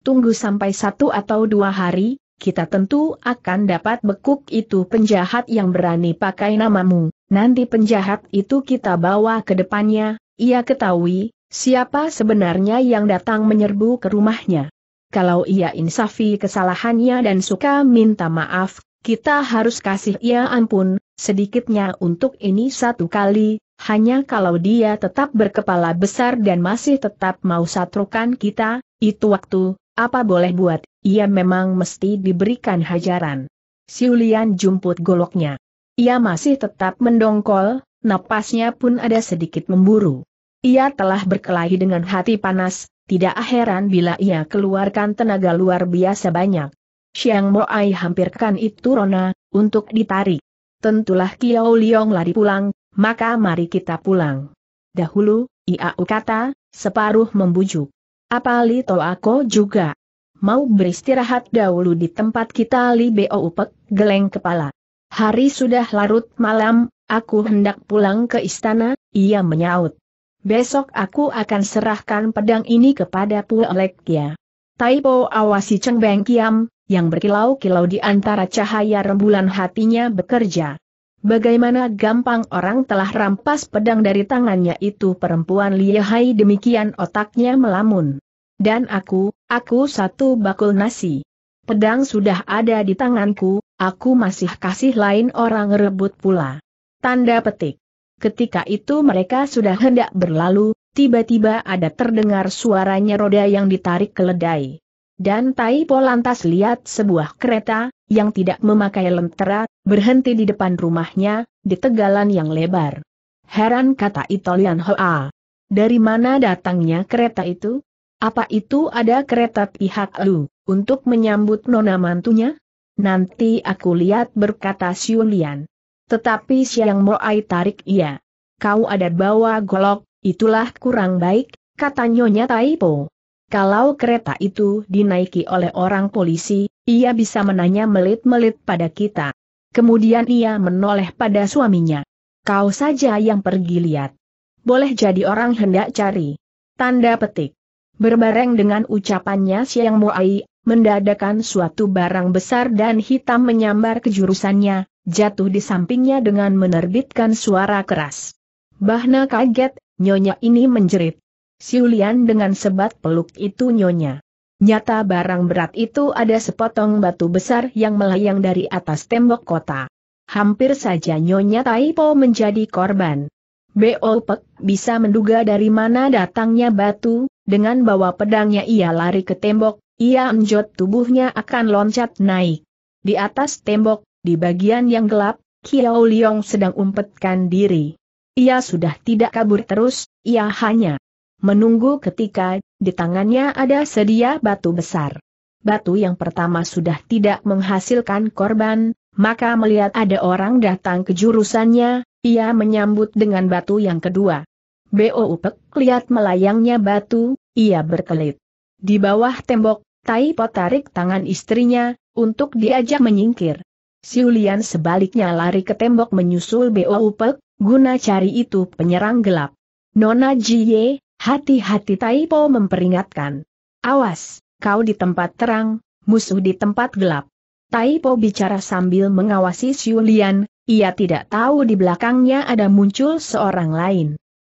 Tunggu sampai satu atau dua hari, kita tentu akan dapat bekuk itu penjahat yang berani pakai namamu. Nanti penjahat itu kita bawa ke depannya, ia ketahui, siapa sebenarnya yang datang menyerbu ke rumahnya. Kalau ia insafi kesalahannya dan suka minta maaf, kita harus kasih ia ya ampun, sedikitnya untuk ini satu kali, hanya kalau dia tetap berkepala besar dan masih tetap mau satrukan kita, itu waktu, apa boleh buat, ia memang mesti diberikan hajaran. Siulian jumput goloknya. Ia masih tetap mendongkol, napasnya pun ada sedikit memburu. Ia telah berkelahi dengan hati panas, tidak heran bila ia keluarkan tenaga luar biasa banyak. Xiang Moai hampirkan itu Rona, untuk ditarik. Tentulah Kiao Liong lari pulang, maka mari kita pulang. Dahulu, Iau kata, separuh membujuk. Apa Li Toako juga? Mau beristirahat dahulu di tempat kita Li Bo Upek, geleng kepala. Hari sudah larut malam, aku hendak pulang ke istana, ia menyaut. Besok aku akan serahkan pedang ini kepada Puelek ya. Taipo awasi Cheng Kiam, yang berkilau-kilau di antara cahaya rembulan hatinya bekerja. Bagaimana gampang orang telah rampas pedang dari tangannya itu perempuan lihai demikian otaknya melamun. Dan aku, aku satu bakul nasi. Pedang sudah ada di tanganku, aku masih kasih lain orang rebut pula. Tanda petik. Ketika itu mereka sudah hendak berlalu, tiba-tiba ada terdengar suaranya roda yang ditarik keledai. Dan Tai Po lantas lihat sebuah kereta, yang tidak memakai lentera, berhenti di depan rumahnya, di tegalan yang lebar. Heran kata Italian Hoa. Dari mana datangnya kereta itu? Apa itu ada kereta pihak Lu, untuk menyambut nona mantunya? Nanti aku lihat berkata Siulian. Tetapi Siang Moai tarik ia. Kau ada bawa golok, itulah kurang baik, kata Nyonya Taipo. Kalau kereta itu dinaiki oleh orang polisi, ia bisa menanya melit-melit pada kita. Kemudian ia menoleh pada suaminya. Kau saja yang pergi lihat. Boleh jadi orang hendak cari. Tanda petik. Berbareng dengan ucapannya Siang Muai, mendadakan suatu barang besar dan hitam menyambar jurusannya, jatuh di sampingnya dengan menerbitkan suara keras. Bahna kaget, nyonya ini menjerit. Siulian dengan sebat peluk itu nyonya. Nyata barang berat itu ada sepotong batu besar yang melayang dari atas tembok kota. Hampir saja nyonya Taipo menjadi korban. Beolpek bisa menduga dari mana datangnya batu, dengan bawa pedangnya ia lari ke tembok, ia menjot tubuhnya akan loncat naik. Di atas tembok, di bagian yang gelap, Kiao Liong sedang umpetkan diri. Ia sudah tidak kabur terus, ia hanya Menunggu ketika, di tangannya ada sedia batu besar. Batu yang pertama sudah tidak menghasilkan korban, maka melihat ada orang datang ke jurusannya, ia menyambut dengan batu yang kedua. Bo Upek lihat melayangnya batu, ia berkelit. Di bawah tembok, Tai Po tarik tangan istrinya, untuk diajak menyingkir. Siulian sebaliknya lari ke tembok menyusul Bo Upek, guna cari itu penyerang gelap. Nona Jie. Hati-hati Taipo memperingatkan. Awas, kau di tempat terang, musuh di tempat gelap. Taipo bicara sambil mengawasi Siulian, ia tidak tahu di belakangnya ada muncul seorang lain.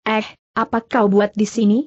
Eh, apa kau buat di sini?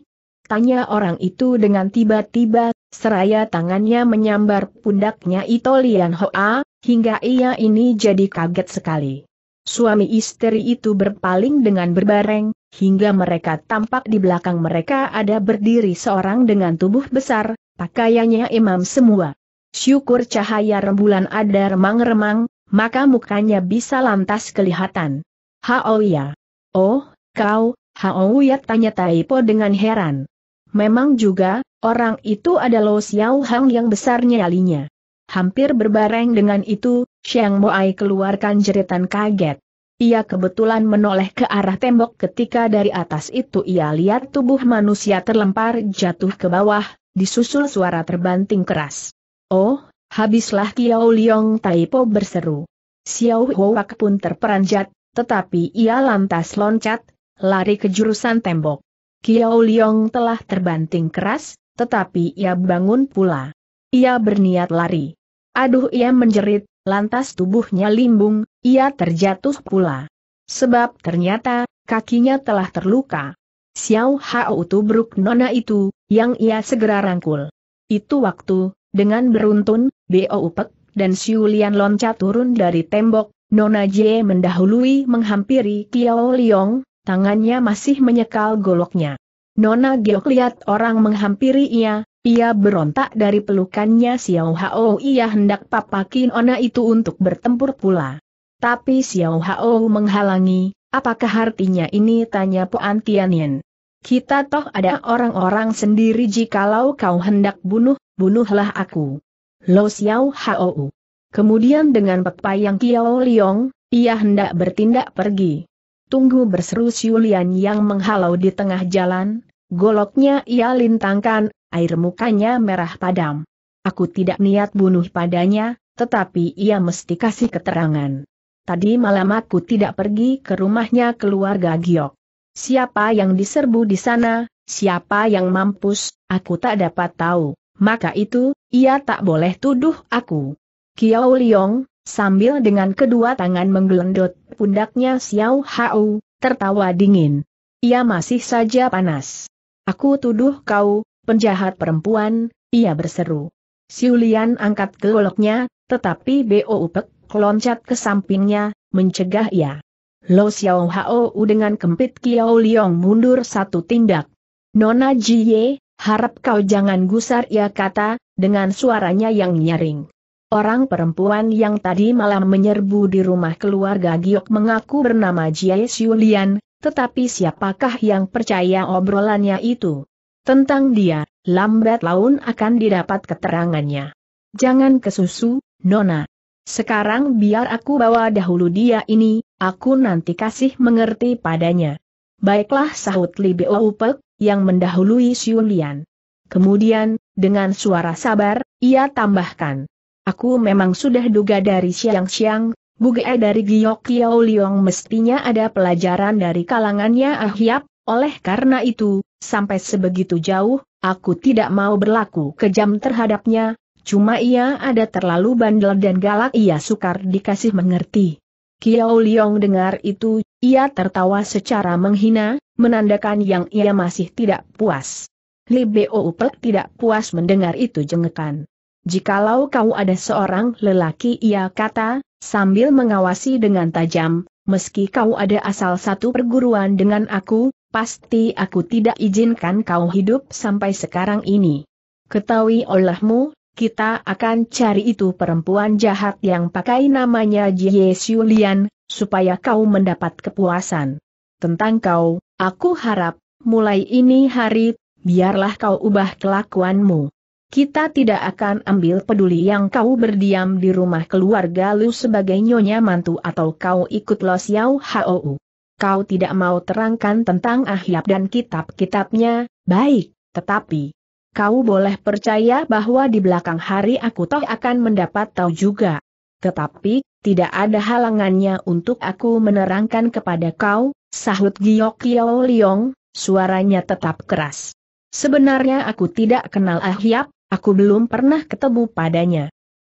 Tanya orang itu dengan tiba-tiba, seraya tangannya menyambar pundaknya Itolian Hoa, hingga ia ini jadi kaget sekali. Suami istri itu berpaling dengan berbareng, hingga mereka tampak di belakang mereka ada berdiri seorang dengan tubuh besar, pakaiannya imam semua. Syukur cahaya rembulan ada remang-remang, maka mukanya bisa lantas kelihatan. Haoya. Oh, kau, Haoya tanya Taipo dengan heran. Memang juga, orang itu adalah Lo Xiao Hang yang besarnya alinya, Hampir berbareng dengan itu, Chiang Moai keluarkan jeritan kaget. Ia kebetulan menoleh ke arah tembok ketika dari atas itu ia lihat tubuh manusia terlempar jatuh ke bawah, disusul suara terbanting keras. Oh, habislah Kiao Liong Taipo berseru. Xiao Huak pun terperanjat, tetapi ia lantas loncat, lari ke jurusan tembok. Kiao Liong telah terbanting keras, tetapi ia bangun pula. Ia berniat lari. Aduh ia menjerit, lantas tubuhnya limbung, ia terjatuh pula. Sebab ternyata, kakinya telah terluka. Xiao Hao tubruk nona itu, yang ia segera rangkul. Itu waktu, dengan beruntun, Bo Upek dan Xiu Lian loncat turun dari tembok, Nona Jie mendahului menghampiri Kiao Liong, tangannya masih menyekal goloknya. Nona Giok lihat orang menghampiri ia, ia berontak dari pelukannya Xiao Hao ia hendak papakin Ona itu untuk bertempur pula. Tapi Xiao Hao menghalangi, apakah artinya ini tanya Puan Tianyin. Kita toh ada orang-orang sendiri jikalau kau hendak bunuh, bunuhlah aku. Lo Xiao Hao. Kemudian dengan pepayang Kiao Liong, ia hendak bertindak pergi. Tunggu berseru Siulian yang menghalau di tengah jalan, goloknya ia lintangkan air mukanya merah padam. Aku tidak niat bunuh padanya, tetapi ia mesti kasih keterangan. Tadi malam aku tidak pergi ke rumahnya keluarga Giok. Siapa yang diserbu di sana, siapa yang mampus, aku tak dapat tahu. Maka itu, ia tak boleh tuduh aku. Kiao Liong, sambil dengan kedua tangan menggelendot pundaknya Xiao Hao, tertawa dingin. Ia masih saja panas. Aku tuduh kau, penjahat perempuan, ia berseru. Siulian angkat goloknya, tetapi Bo Upek loncat ke sampingnya, mencegah ia. Lo Xiao Hao dengan kempit Kiao Liong mundur satu tindak. Nona Jie, harap kau jangan gusar ia kata, dengan suaranya yang nyaring. Orang perempuan yang tadi malam menyerbu di rumah keluarga Giok mengaku bernama Jie Siulian, tetapi siapakah yang percaya obrolannya itu? Tentang dia, lambat laun akan didapat keterangannya. Jangan kesusu, Nona. Sekarang biar aku bawa dahulu dia ini, aku nanti kasih mengerti padanya. Baiklah sahut Li Beowupek yang mendahului Lian. Kemudian, dengan suara sabar, ia tambahkan. Aku memang sudah duga dari siang-siang, Buge dari Giok Kiao Liong mestinya ada pelajaran dari kalangannya Ahyap, oleh karena itu, sampai sebegitu jauh, aku tidak mau berlaku kejam terhadapnya, cuma ia ada terlalu bandel dan galak ia sukar dikasih mengerti. Kiao Liong dengar itu, ia tertawa secara menghina, menandakan yang ia masih tidak puas. Li Bo Upek tidak puas mendengar itu jengekan. Jikalau kau ada seorang lelaki ia kata, sambil mengawasi dengan tajam, meski kau ada asal satu perguruan dengan aku, pasti aku tidak izinkan kau hidup sampai sekarang ini. Ketahui olehmu, kita akan cari itu perempuan jahat yang pakai namanya Jie Xulian, supaya kau mendapat kepuasan. Tentang kau, aku harap, mulai ini hari, biarlah kau ubah kelakuanmu. Kita tidak akan ambil peduli yang kau berdiam di rumah keluarga lu sebagai nyonya mantu atau kau ikut los Yau Hou kau tidak mau terangkan tentang ahyab dan kitab-kitabnya, baik, tetapi kau boleh percaya bahwa di belakang hari aku toh akan mendapat tahu juga. Tetapi, tidak ada halangannya untuk aku menerangkan kepada kau, sahut Giok Kio Liong, suaranya tetap keras. Sebenarnya aku tidak kenal Ahyap, aku belum pernah ketemu padanya.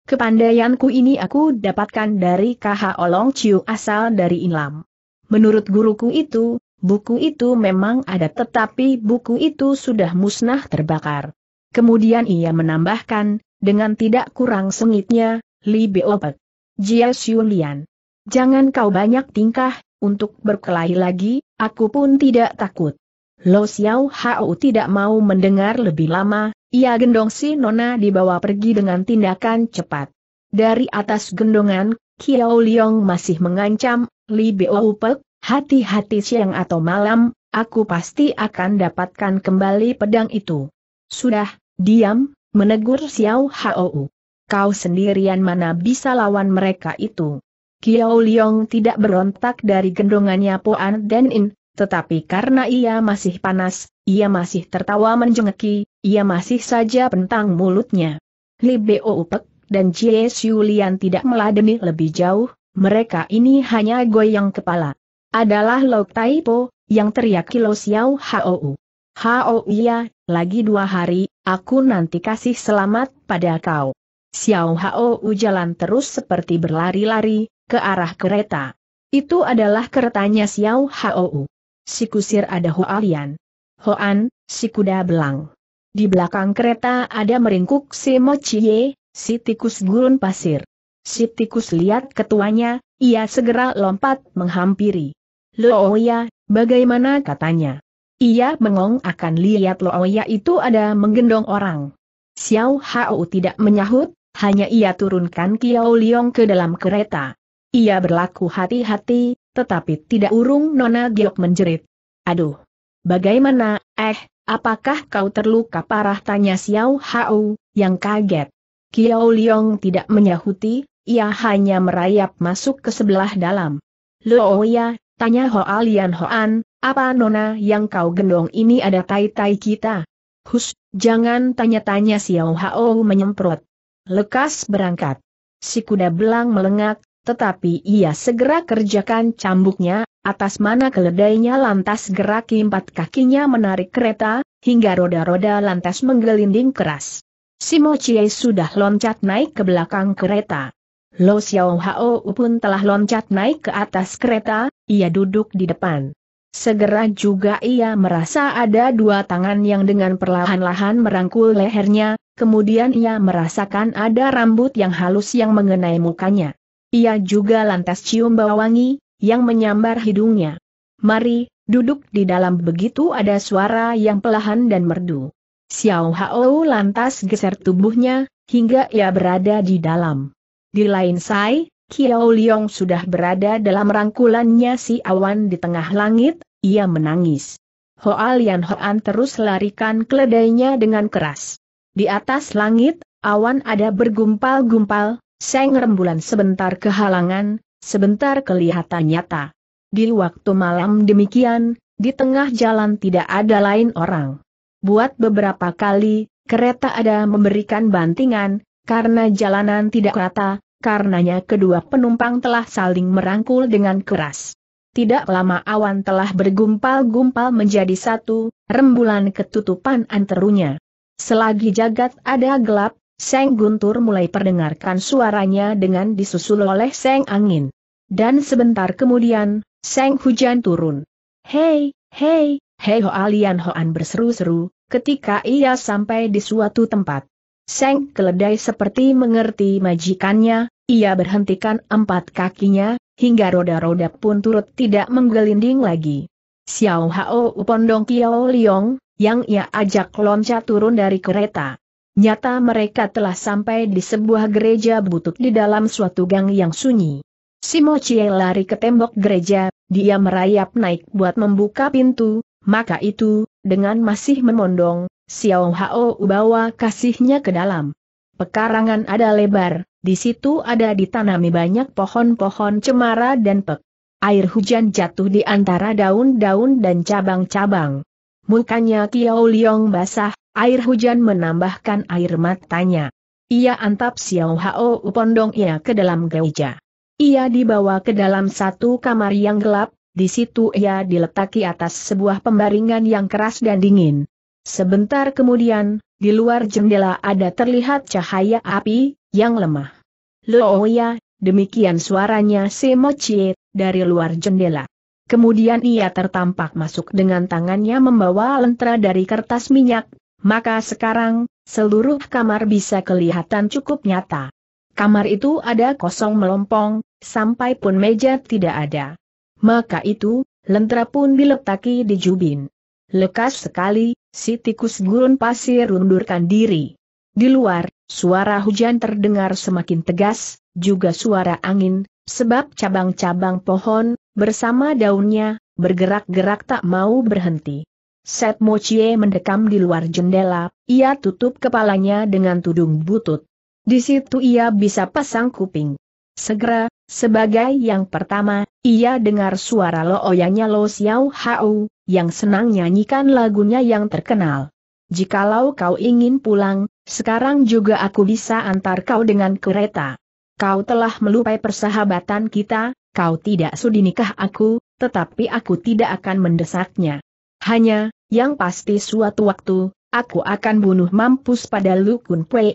Kepandaianku ini aku dapatkan dari KH Olong Chiu asal dari Inlam. Menurut guruku itu, buku itu memang ada tetapi buku itu sudah musnah terbakar. Kemudian ia menambahkan, dengan tidak kurang sengitnya, Li Beopek. Jia Xiulian. Jangan kau banyak tingkah, untuk berkelahi lagi, aku pun tidak takut. Lo Xiao Hao tidak mau mendengar lebih lama, ia gendong si Nona dibawa pergi dengan tindakan cepat. Dari atas gendongan, Kiao Liong masih mengancam, Li Bao hati-hati siang atau malam, aku pasti akan dapatkan kembali pedang itu. Sudah, diam, menegur Xiao Hao. Kau sendirian mana bisa lawan mereka itu. Kiao Liong tidak berontak dari gendongannya Poan dan In, tetapi karena ia masih panas, ia masih tertawa menjengeki, ia masih saja pentang mulutnya. Li Bao dan Jie Xiulian tidak meladeni lebih jauh, mereka ini hanya goyang kepala. Adalah Lok Taipo, yang teriak Kilo Xiao Hou. Hou iya, lagi dua hari, aku nanti kasih selamat pada kau. Xiao Hou jalan terus seperti berlari-lari, ke arah kereta. Itu adalah keretanya Xiao Hou. Si kusir ada Hoalian. Hoan, si kuda belang. Di belakang kereta ada meringkuk si Chie, Si tikus gurun pasir. Si tikus lihat ketuanya, ia segera lompat menghampiri. Looya, bagaimana katanya? Ia mengong akan lihat Looya itu ada menggendong orang. Xiao Hao tidak menyahut, hanya ia turunkan Kiao Liong ke dalam kereta. Ia berlaku hati-hati, tetapi tidak urung Nona Giok menjerit. Aduh! Bagaimana, eh, apakah kau terluka parah tanya Xiao Hao, yang kaget. Kiao Liong tidak menyahuti, ia hanya merayap masuk ke sebelah dalam. Ya, tanya Hoa Lian Hoan, apa nona yang kau gendong ini ada tai-tai kita? Hus, jangan tanya-tanya Xiao Hao menyemprot. Lekas berangkat. Si kuda belang melengak, tetapi ia segera kerjakan cambuknya, atas mana keledainya lantas gerak empat kakinya menarik kereta, hingga roda-roda lantas menggelinding keras. Simo Chie sudah loncat naik ke belakang kereta. Lo Xiao Hao pun telah loncat naik ke atas kereta, ia duduk di depan. Segera juga ia merasa ada dua tangan yang dengan perlahan-lahan merangkul lehernya, kemudian ia merasakan ada rambut yang halus yang mengenai mukanya. Ia juga lantas cium bau wangi, yang menyambar hidungnya. Mari, duduk di dalam begitu ada suara yang pelahan dan merdu. Xiao Hao lantas geser tubuhnya, hingga ia berada di dalam. Di lain sai, Kiao Liong sudah berada dalam rangkulannya si awan di tengah langit, ia menangis. Hoa Lian Hoan terus larikan keledainya dengan keras. Di atas langit, awan ada bergumpal-gumpal, seng rembulan sebentar kehalangan, sebentar kelihatan nyata. Di waktu malam demikian, di tengah jalan tidak ada lain orang. Buat beberapa kali, kereta ada memberikan bantingan, karena jalanan tidak rata, karenanya kedua penumpang telah saling merangkul dengan keras. Tidak lama awan telah bergumpal-gumpal menjadi satu, rembulan ketutupan anterunya. Selagi jagat ada gelap, Seng Guntur mulai perdengarkan suaranya dengan disusul oleh Seng Angin. Dan sebentar kemudian, Seng Hujan turun. Hei, hei, hei Hoalian Hoan berseru-seru, ketika ia sampai di suatu tempat. Seng keledai seperti mengerti majikannya, ia berhentikan empat kakinya, hingga roda-roda pun turut tidak menggelinding lagi. Xiao Hao Upondong Kiao Liong, yang ia ajak loncat turun dari kereta. Nyata mereka telah sampai di sebuah gereja butut di dalam suatu gang yang sunyi. Simo Chie lari ke tembok gereja, dia merayap naik buat membuka pintu, maka itu, dengan masih memondong, Xiao Hao bawa kasihnya ke dalam. Pekarangan ada lebar, di situ ada ditanami banyak pohon-pohon cemara dan pek. Air hujan jatuh di antara daun-daun dan cabang-cabang. Mukanya Tiao Liong basah, air hujan menambahkan air matanya. Ia antap Xiao Hao pondong ia ke dalam gereja. Ia dibawa ke dalam satu kamar yang gelap, di situ ia diletaki atas sebuah pembaringan yang keras dan dingin. Sebentar kemudian, di luar jendela ada terlihat cahaya api, yang lemah. Looya, oh demikian suaranya Semochie, dari luar jendela. Kemudian ia tertampak masuk dengan tangannya membawa lentera dari kertas minyak, maka sekarang, seluruh kamar bisa kelihatan cukup nyata. Kamar itu ada kosong melompong, sampai pun meja tidak ada. Maka itu, lentera pun diletaki di jubin. Lekas sekali, si tikus gurun pasir rundurkan diri. Di luar, suara hujan terdengar semakin tegas, juga suara angin, sebab cabang-cabang pohon, bersama daunnya, bergerak-gerak tak mau berhenti. Set Mochie mendekam di luar jendela, ia tutup kepalanya dengan tudung butut. Di situ ia bisa pasang kuping. Segera, sebagai yang pertama, ia dengar suara looyanya Lo Xiao Hao, yang senang nyanyikan lagunya yang terkenal. Jikalau kau ingin pulang, sekarang juga aku bisa antar kau dengan kereta. Kau telah melupai persahabatan kita, kau tidak sudi nikah aku, tetapi aku tidak akan mendesaknya. Hanya, yang pasti suatu waktu, aku akan bunuh mampus pada Lu Kun Pue.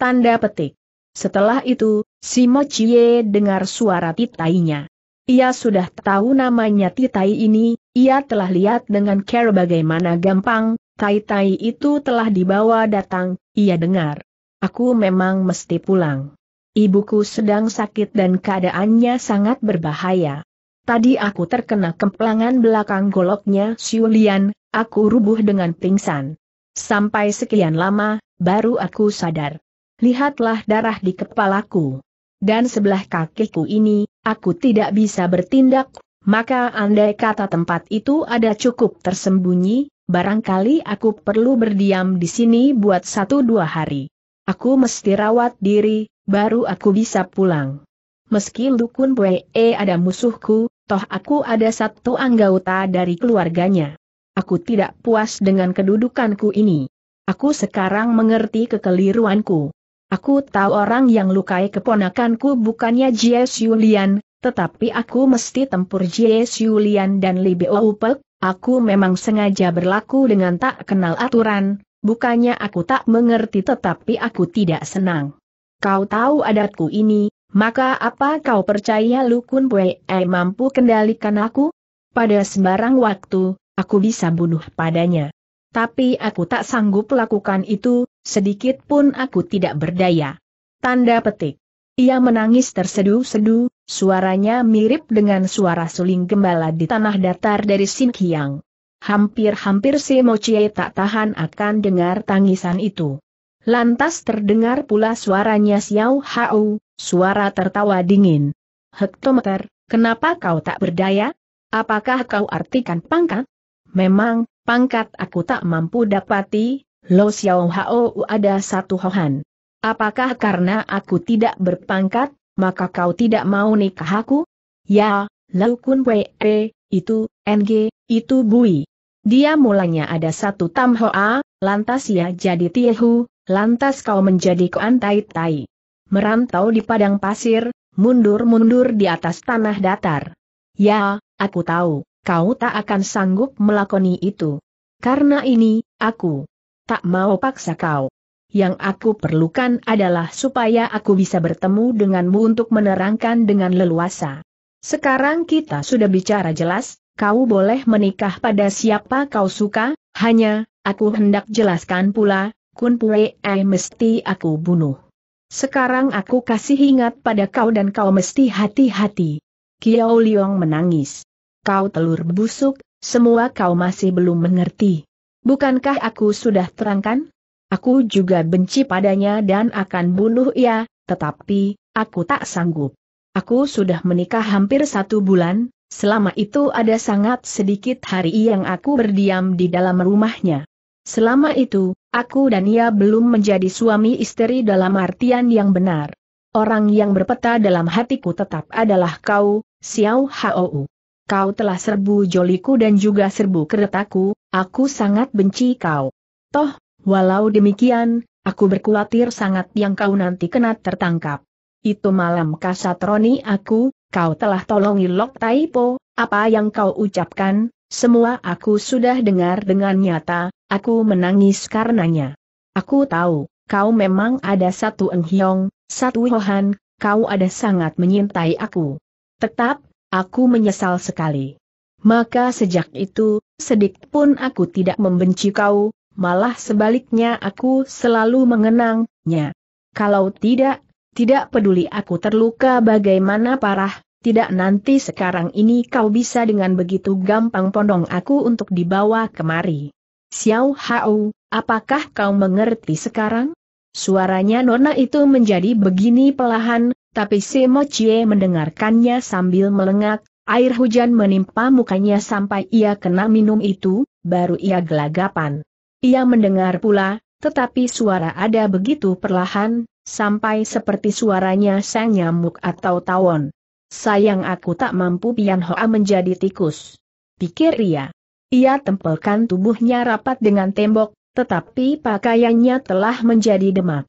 Tanda petik. Setelah itu, Si Chie dengar suara titainya. Ia sudah tahu namanya titai ini, ia telah lihat dengan care bagaimana gampang, tai-tai itu telah dibawa datang, ia dengar. Aku memang mesti pulang. Ibuku sedang sakit dan keadaannya sangat berbahaya. Tadi aku terkena kemplangan belakang goloknya Siulian, aku rubuh dengan pingsan. Sampai sekian lama, baru aku sadar. Lihatlah darah di kepalaku dan sebelah kakiku ini, aku tidak bisa bertindak, maka andai kata tempat itu ada cukup tersembunyi, barangkali aku perlu berdiam di sini buat satu dua hari. Aku mesti rawat diri, baru aku bisa pulang. Meski Lukun Pwe e ada musuhku, toh aku ada satu anggota dari keluarganya. Aku tidak puas dengan kedudukanku ini. Aku sekarang mengerti kekeliruanku. Aku tahu orang yang lukai keponakanku bukannya Jie Lian, tetapi aku mesti tempur Jie Lian dan Li Upek, aku memang sengaja berlaku dengan tak kenal aturan, bukannya aku tak mengerti tetapi aku tidak senang. Kau tahu adatku ini, maka apa kau percaya Lukun Pue eh, mampu kendalikan aku? Pada sembarang waktu, aku bisa bunuh padanya. Tapi aku tak sanggup lakukan itu, Sedikit pun aku tidak berdaya. Tanda petik. Ia menangis tersedu-sedu, suaranya mirip dengan suara suling gembala di tanah datar dari Kiang. Hampir-hampir si Chie tak tahan akan dengar tangisan itu. Lantas terdengar pula suaranya Xiao Hao, suara tertawa dingin. Hektometer, kenapa kau tak berdaya? Apakah kau artikan pangkat? Memang, pangkat aku tak mampu dapati, Lo Xiao Hao ada satu hohan. Apakah karena aku tidak berpangkat, maka kau tidak mau nikah aku? Ya, Lau Kun Wei, eh, itu, NG, itu Bui. Dia mulanya ada satu Tam Hoa, lantas ia jadi Tiehu, lantas kau menjadi Kuan Tai Tai. Merantau di padang pasir, mundur-mundur di atas tanah datar. Ya, aku tahu, kau tak akan sanggup melakoni itu. Karena ini, aku tak mau paksa kau. Yang aku perlukan adalah supaya aku bisa bertemu denganmu untuk menerangkan dengan leluasa. Sekarang kita sudah bicara jelas, kau boleh menikah pada siapa kau suka, hanya, aku hendak jelaskan pula, Kun Pue mesti aku bunuh. Sekarang aku kasih ingat pada kau dan kau mesti hati-hati. Kiao Liong menangis. Kau telur busuk, semua kau masih belum mengerti. Bukankah aku sudah terangkan? Aku juga benci padanya dan akan bunuh ia, tetapi, aku tak sanggup. Aku sudah menikah hampir satu bulan, selama itu ada sangat sedikit hari yang aku berdiam di dalam rumahnya. Selama itu, aku dan ia belum menjadi suami istri dalam artian yang benar. Orang yang berpeta dalam hatiku tetap adalah kau, Xiao Hao. Kau telah serbu joliku dan juga serbu keretaku, Aku sangat benci kau. Toh, walau demikian, aku berkhawatir sangat yang kau nanti kena tertangkap. Itu malam Roni aku, kau telah tolongi Lok Taipo, apa yang kau ucapkan, semua aku sudah dengar dengan nyata, aku menangis karenanya. Aku tahu, kau memang ada satu enghyong, satu hohan, kau ada sangat menyintai aku. Tetap, aku menyesal sekali. Maka sejak itu, sedikit pun aku tidak membenci kau, malah sebaliknya aku selalu mengenangnya. Kalau tidak, tidak peduli aku terluka bagaimana parah, tidak nanti sekarang ini kau bisa dengan begitu gampang pondong aku untuk dibawa kemari. Xiao Hao, apakah kau mengerti sekarang? Suaranya Nona itu menjadi begini pelahan, tapi Simo Chie mendengarkannya sambil melengak, Air hujan menimpa mukanya sampai ia kena minum itu, baru ia gelagapan. Ia mendengar pula, tetapi suara ada begitu perlahan, sampai seperti suaranya sang nyamuk atau tawon. Sayang aku tak mampu Pian Hoa menjadi tikus. Pikir ia. Ia tempelkan tubuhnya rapat dengan tembok, tetapi pakaiannya telah menjadi demak.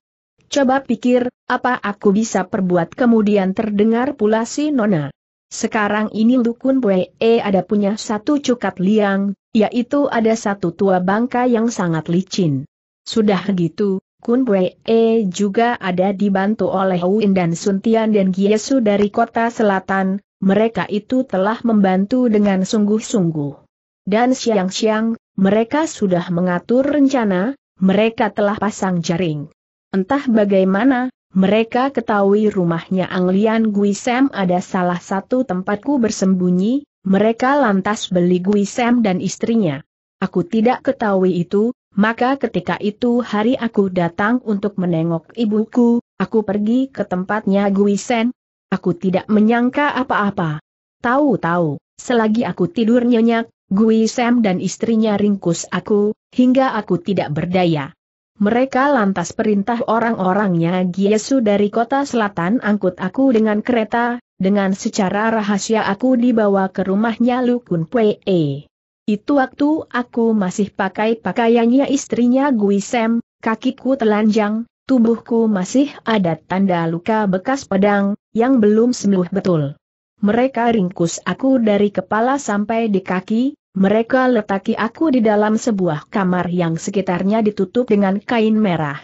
Coba pikir, apa aku bisa perbuat kemudian terdengar pula si Nona. Sekarang ini Lukun e eh, ada punya satu cukat liang, yaitu ada satu tua bangka yang sangat licin. Sudah gitu, Kun e juga ada dibantu oleh Win dan Suntian dan Giesu dari kota selatan, mereka itu telah membantu dengan sungguh-sungguh. Dan siang-siang, mereka sudah mengatur rencana, mereka telah pasang jaring. Entah bagaimana, mereka ketahui rumahnya Anglian Guisem ada salah satu tempatku bersembunyi, mereka lantas beli Guisem dan istrinya. Aku tidak ketahui itu, maka ketika itu hari aku datang untuk menengok ibuku, aku pergi ke tempatnya Guisem. Aku tidak menyangka apa-apa. Tahu-tahu, selagi aku tidur nyenyak, Guisem dan istrinya ringkus aku, hingga aku tidak berdaya. Mereka lantas perintah orang-orangnya Giesu dari kota selatan angkut aku dengan kereta, dengan secara rahasia aku dibawa ke rumahnya Lukun Pue. Itu waktu aku masih pakai pakaiannya istrinya Gui Sem, kakiku telanjang, tubuhku masih ada tanda luka bekas pedang, yang belum sembuh betul. Mereka ringkus aku dari kepala sampai di kaki, mereka letaki aku di dalam sebuah kamar yang sekitarnya ditutup dengan kain merah.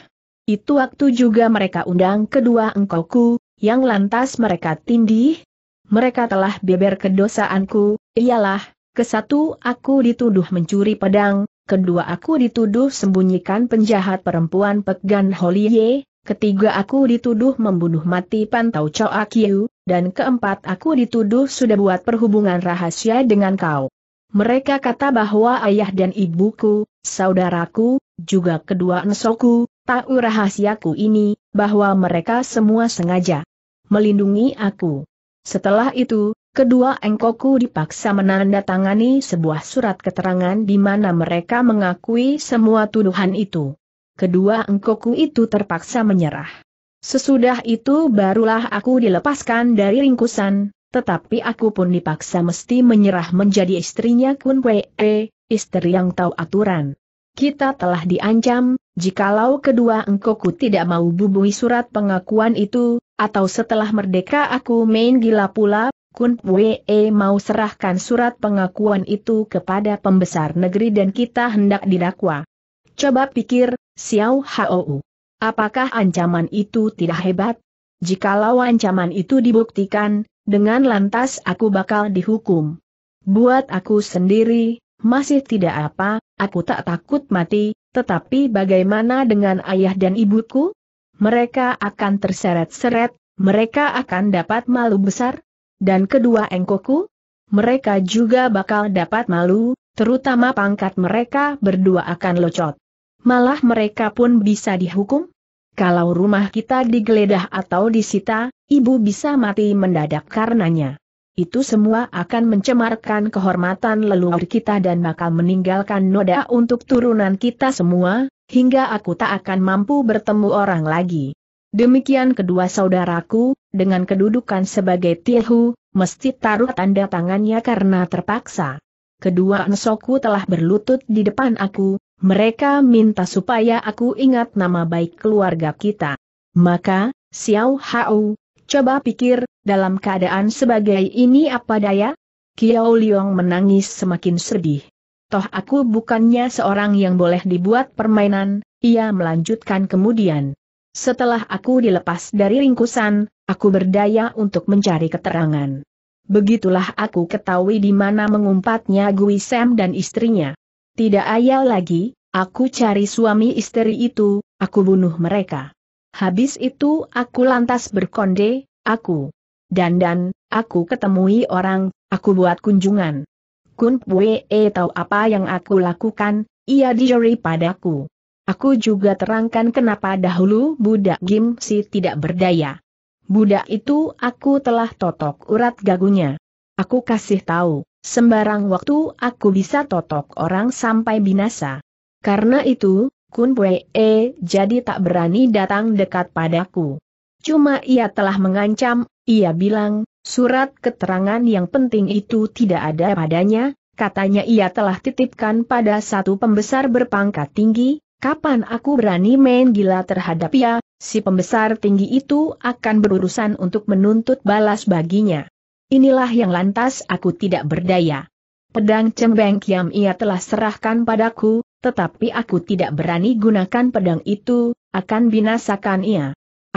Itu waktu juga mereka undang kedua engkauku, yang lantas mereka tindih. Mereka telah beber kedosaanku, ialah, kesatu aku dituduh mencuri pedang, kedua aku dituduh sembunyikan penjahat perempuan Pegan Holie, ketiga aku dituduh membunuh mati Pantau Choa Kiu, dan keempat aku dituduh sudah buat perhubungan rahasia dengan kau. Mereka kata bahwa ayah dan ibuku, saudaraku, juga kedua ensoku, tahu rahasiaku ini, bahwa mereka semua sengaja melindungi aku. Setelah itu, kedua engkoku dipaksa menandatangani sebuah surat keterangan di mana mereka mengakui semua tuduhan itu. Kedua engkoku itu terpaksa menyerah. Sesudah itu barulah aku dilepaskan dari ringkusan, tetapi aku pun dipaksa mesti menyerah menjadi istrinya Kun Wei, eh, istri yang tahu aturan. Kita telah diancam, jikalau kedua engkau tidak mau bubui surat pengakuan itu, atau setelah merdeka aku main gila pula, Kun Wei eh, mau serahkan surat pengakuan itu kepada pembesar negeri dan kita hendak didakwa. Coba pikir, Xiao Hao, Apakah ancaman itu tidak hebat? Jikalau ancaman itu dibuktikan, dengan lantas aku bakal dihukum. Buat aku sendiri, masih tidak apa, aku tak takut mati, tetapi bagaimana dengan ayah dan ibuku? Mereka akan terseret-seret, mereka akan dapat malu besar. Dan kedua engkoku? Mereka juga bakal dapat malu, terutama pangkat mereka berdua akan locot. Malah mereka pun bisa dihukum? Kalau rumah kita digeledah atau disita, ibu bisa mati mendadak karenanya. Itu semua akan mencemarkan kehormatan leluhur kita dan bakal meninggalkan noda untuk turunan kita semua, hingga aku tak akan mampu bertemu orang lagi. Demikian kedua saudaraku, dengan kedudukan sebagai tiahu, mesti taruh tanda tangannya karena terpaksa. Kedua ensoku telah berlutut di depan aku, mereka minta supaya aku ingat nama baik keluarga kita. Maka, Xiao Hao, Coba pikir, dalam keadaan sebagai ini apa daya? Kiao Liong menangis semakin sedih. Toh aku bukannya seorang yang boleh dibuat permainan, ia melanjutkan kemudian. Setelah aku dilepas dari ringkusan, aku berdaya untuk mencari keterangan. Begitulah aku ketahui di mana mengumpatnya Gui Sam dan istrinya. Tidak ayal lagi, aku cari suami istri itu, aku bunuh mereka. Habis itu aku lantas berkonde, aku. dan dan aku ketemui orang, aku buat kunjungan. Kun Pue eh, tahu apa yang aku lakukan, ia dijeri padaku. Aku juga terangkan kenapa dahulu budak Gim Si tidak berdaya. Budak itu aku telah totok urat gagunya. Aku kasih tahu, sembarang waktu aku bisa totok orang sampai binasa. Karena itu, Kun Wei, eh, jadi tak berani datang dekat padaku. Cuma ia telah mengancam, ia bilang, surat keterangan yang penting itu tidak ada padanya, katanya ia telah titipkan pada satu pembesar berpangkat tinggi, kapan aku berani main gila terhadap ia, si pembesar tinggi itu akan berurusan untuk menuntut balas baginya. Inilah yang lantas aku tidak berdaya. Pedang cembeng kiam ia telah serahkan padaku, tetapi aku tidak berani gunakan pedang itu, akan binasakan ia.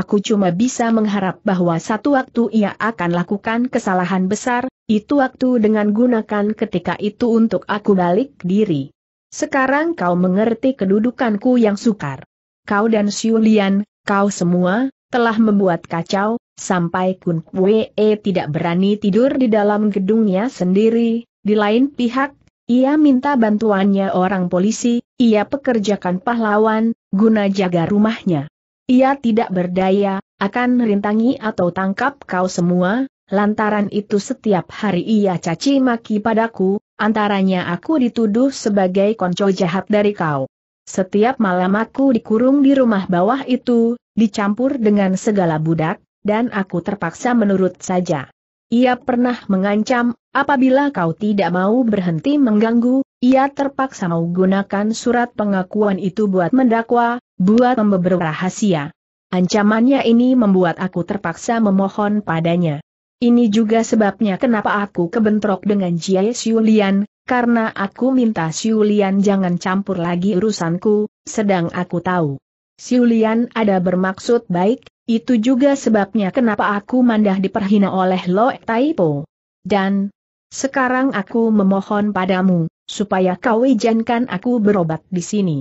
Aku cuma bisa mengharap bahwa satu waktu ia akan lakukan kesalahan besar, itu waktu dengan gunakan ketika itu untuk aku balik diri. Sekarang kau mengerti kedudukanku yang sukar. Kau dan Siulian, kau semua, telah membuat kacau, sampai Kun Kwe tidak berani tidur di dalam gedungnya sendiri, di lain pihak, ia minta bantuannya orang polisi, ia pekerjakan pahlawan, guna jaga rumahnya. Ia tidak berdaya, akan rintangi atau tangkap kau semua, lantaran itu setiap hari ia caci maki padaku, antaranya aku dituduh sebagai konco jahat dari kau. Setiap malam aku dikurung di rumah bawah itu, dicampur dengan segala budak, dan aku terpaksa menurut saja. Ia pernah mengancam, apabila kau tidak mau berhenti mengganggu, ia terpaksa mau gunakan surat pengakuan itu buat mendakwa, buat membeber rahasia. Ancamannya ini membuat aku terpaksa memohon padanya. Ini juga sebabnya kenapa aku kebentrok dengan Jia Siulian, karena aku minta Siulian jangan campur lagi urusanku, sedang aku tahu. Siulian ada bermaksud baik, itu juga sebabnya kenapa aku mandah diperhina oleh Lo Taipo. Dan sekarang aku memohon padamu, supaya kau ijankan aku berobat di sini.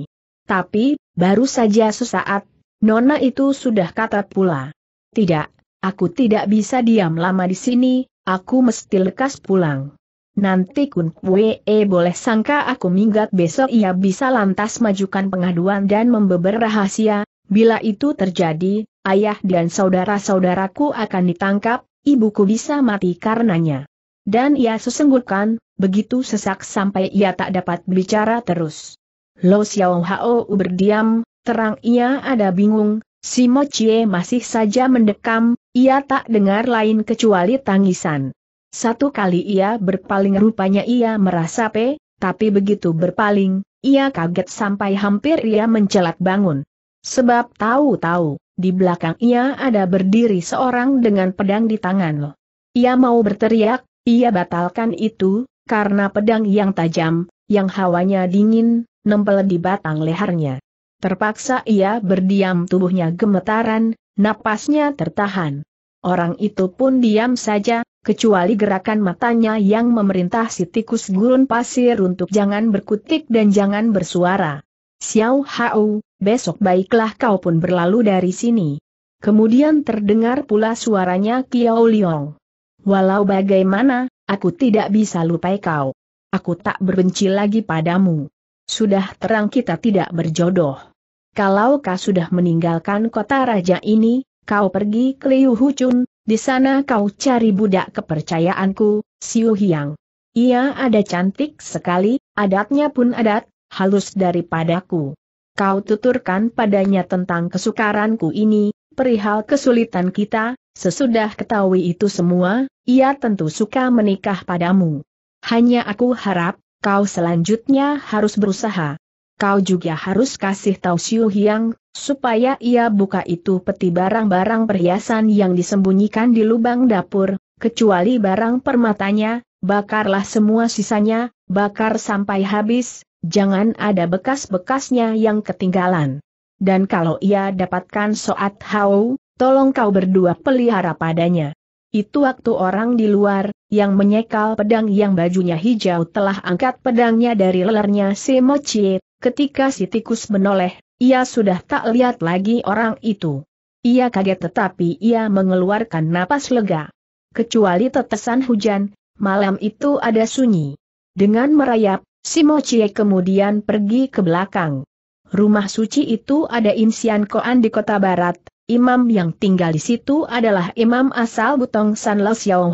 Tapi, baru saja sesaat, Nona itu sudah kata pula. Tidak, aku tidak bisa diam lama di sini, aku mesti lekas pulang. Nanti kun kue boleh sangka aku minggat besok ia bisa lantas majukan pengaduan dan membeber rahasia, Bila itu terjadi, ayah dan saudara-saudaraku akan ditangkap, ibuku bisa mati karenanya. Dan ia sesenggukan, begitu sesak sampai ia tak dapat bicara terus. Lo Xiao Hao berdiam, terang ia ada bingung, si Mo Chie masih saja mendekam, ia tak dengar lain kecuali tangisan. Satu kali ia berpaling rupanya ia merasa pe, tapi begitu berpaling, ia kaget sampai hampir ia mencelat bangun. Sebab tahu-tahu, di belakang ia ada berdiri seorang dengan pedang di tangan. Ia mau berteriak, ia batalkan itu, karena pedang yang tajam, yang hawanya dingin, nempel di batang lehernya. Terpaksa ia berdiam tubuhnya gemetaran, napasnya tertahan. Orang itu pun diam saja, kecuali gerakan matanya yang memerintah si tikus gurun pasir untuk jangan berkutik dan jangan bersuara. Xiao Hao, besok baiklah kau pun berlalu dari sini. Kemudian terdengar pula suaranya Kiao Liong. Walau bagaimana, aku tidak bisa lupai kau. Aku tak berbenci lagi padamu. Sudah terang kita tidak berjodoh. Kalau kau sudah meninggalkan kota raja ini, kau pergi ke Liu Hucun, di sana kau cari budak kepercayaanku, Siu Hiang. Ia ada cantik sekali, adatnya pun adat, halus daripadaku. Kau tuturkan padanya tentang kesukaranku ini, perihal kesulitan kita, sesudah ketahui itu semua, ia tentu suka menikah padamu. Hanya aku harap, kau selanjutnya harus berusaha. Kau juga harus kasih tahu Xiu Hiang, supaya ia buka itu peti barang-barang perhiasan yang disembunyikan di lubang dapur, kecuali barang permatanya, bakarlah semua sisanya, bakar sampai habis, Jangan ada bekas-bekasnya yang ketinggalan. Dan kalau ia dapatkan soat hau, tolong kau berdua pelihara padanya. Itu waktu orang di luar, yang menyekal pedang yang bajunya hijau telah angkat pedangnya dari lelernya si Mochie, ketika si tikus menoleh, ia sudah tak lihat lagi orang itu. Ia kaget tetapi ia mengeluarkan napas lega. Kecuali tetesan hujan, malam itu ada sunyi. Dengan merayap, Si Simochie kemudian pergi ke belakang. Rumah suci itu ada Insian Koan di kota barat, imam yang tinggal di situ adalah imam asal Butong San Las Hao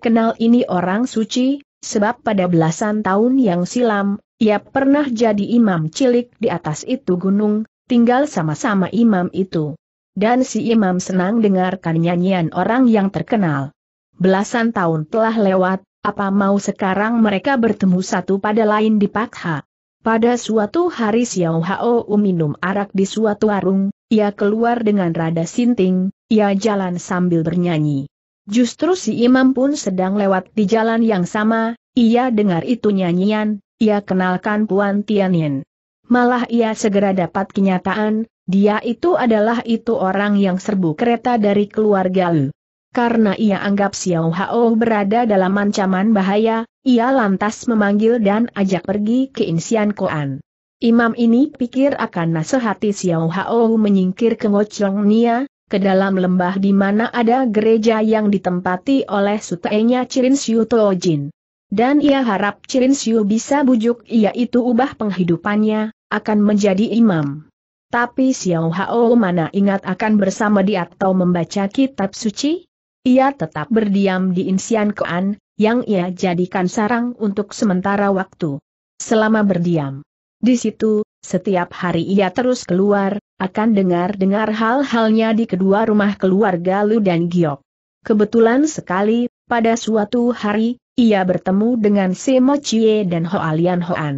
kenal ini orang suci, sebab pada belasan tahun yang silam, ia pernah jadi imam cilik di atas itu gunung, tinggal sama-sama imam itu. Dan si imam senang dengarkan nyanyian orang yang terkenal. Belasan tahun telah lewat, apa mau sekarang mereka bertemu satu pada lain di Pakha? Pada suatu hari Xiao Hao minum arak di suatu warung, ia keluar dengan rada sinting, ia jalan sambil bernyanyi. Justru si imam pun sedang lewat di jalan yang sama, ia dengar itu nyanyian, ia kenalkan Puan Tianyin. Malah ia segera dapat kenyataan, dia itu adalah itu orang yang serbu kereta dari keluarga Lu. Karena ia anggap Xiao Hao berada dalam ancaman bahaya, ia lantas memanggil dan ajak pergi ke Insian Koan. Imam ini pikir akan nasihati Xiao Hao menyingkir ke Ngocong Nia, ke dalam lembah di mana ada gereja yang ditempati oleh sutenya Chirin Xiu Tojin. Dan ia harap Chirin Siu bisa bujuk ia itu ubah penghidupannya, akan menjadi imam. Tapi Xiao Hao mana ingat akan bersama dia atau membaca kitab suci? Ia tetap berdiam di Insian Koan, yang ia jadikan sarang untuk sementara waktu. Selama berdiam di situ, setiap hari ia terus keluar, akan dengar-dengar hal-halnya di kedua rumah keluarga Lu dan Giok. Kebetulan sekali, pada suatu hari, ia bertemu dengan Simo Chie dan Hoalian Hoan.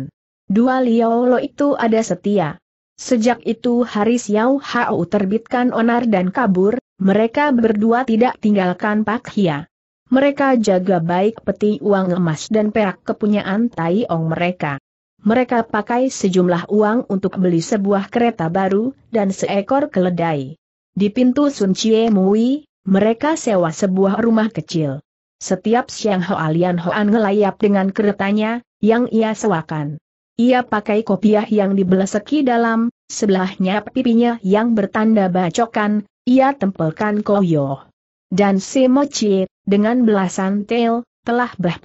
Dua Liao Lo itu ada setia. Sejak itu hari Xiao Hao terbitkan onar dan kabur, mereka berdua tidak tinggalkan Pak Hia. Mereka jaga baik peti uang emas dan perak kepunyaan Tai Ong mereka. Mereka pakai sejumlah uang untuk beli sebuah kereta baru, dan seekor keledai. Di pintu Sun Chie Mui, mereka sewa sebuah rumah kecil. Setiap siang Hoa Lian Hoan ngelayap dengan keretanya, yang ia sewakan. Ia pakai kopiah yang dibeleseki dalam, sebelahnya pipinya yang bertanda bacokan, ia tempelkan Koyo. Dan Simo Chie, dengan belasan tel, telah Bah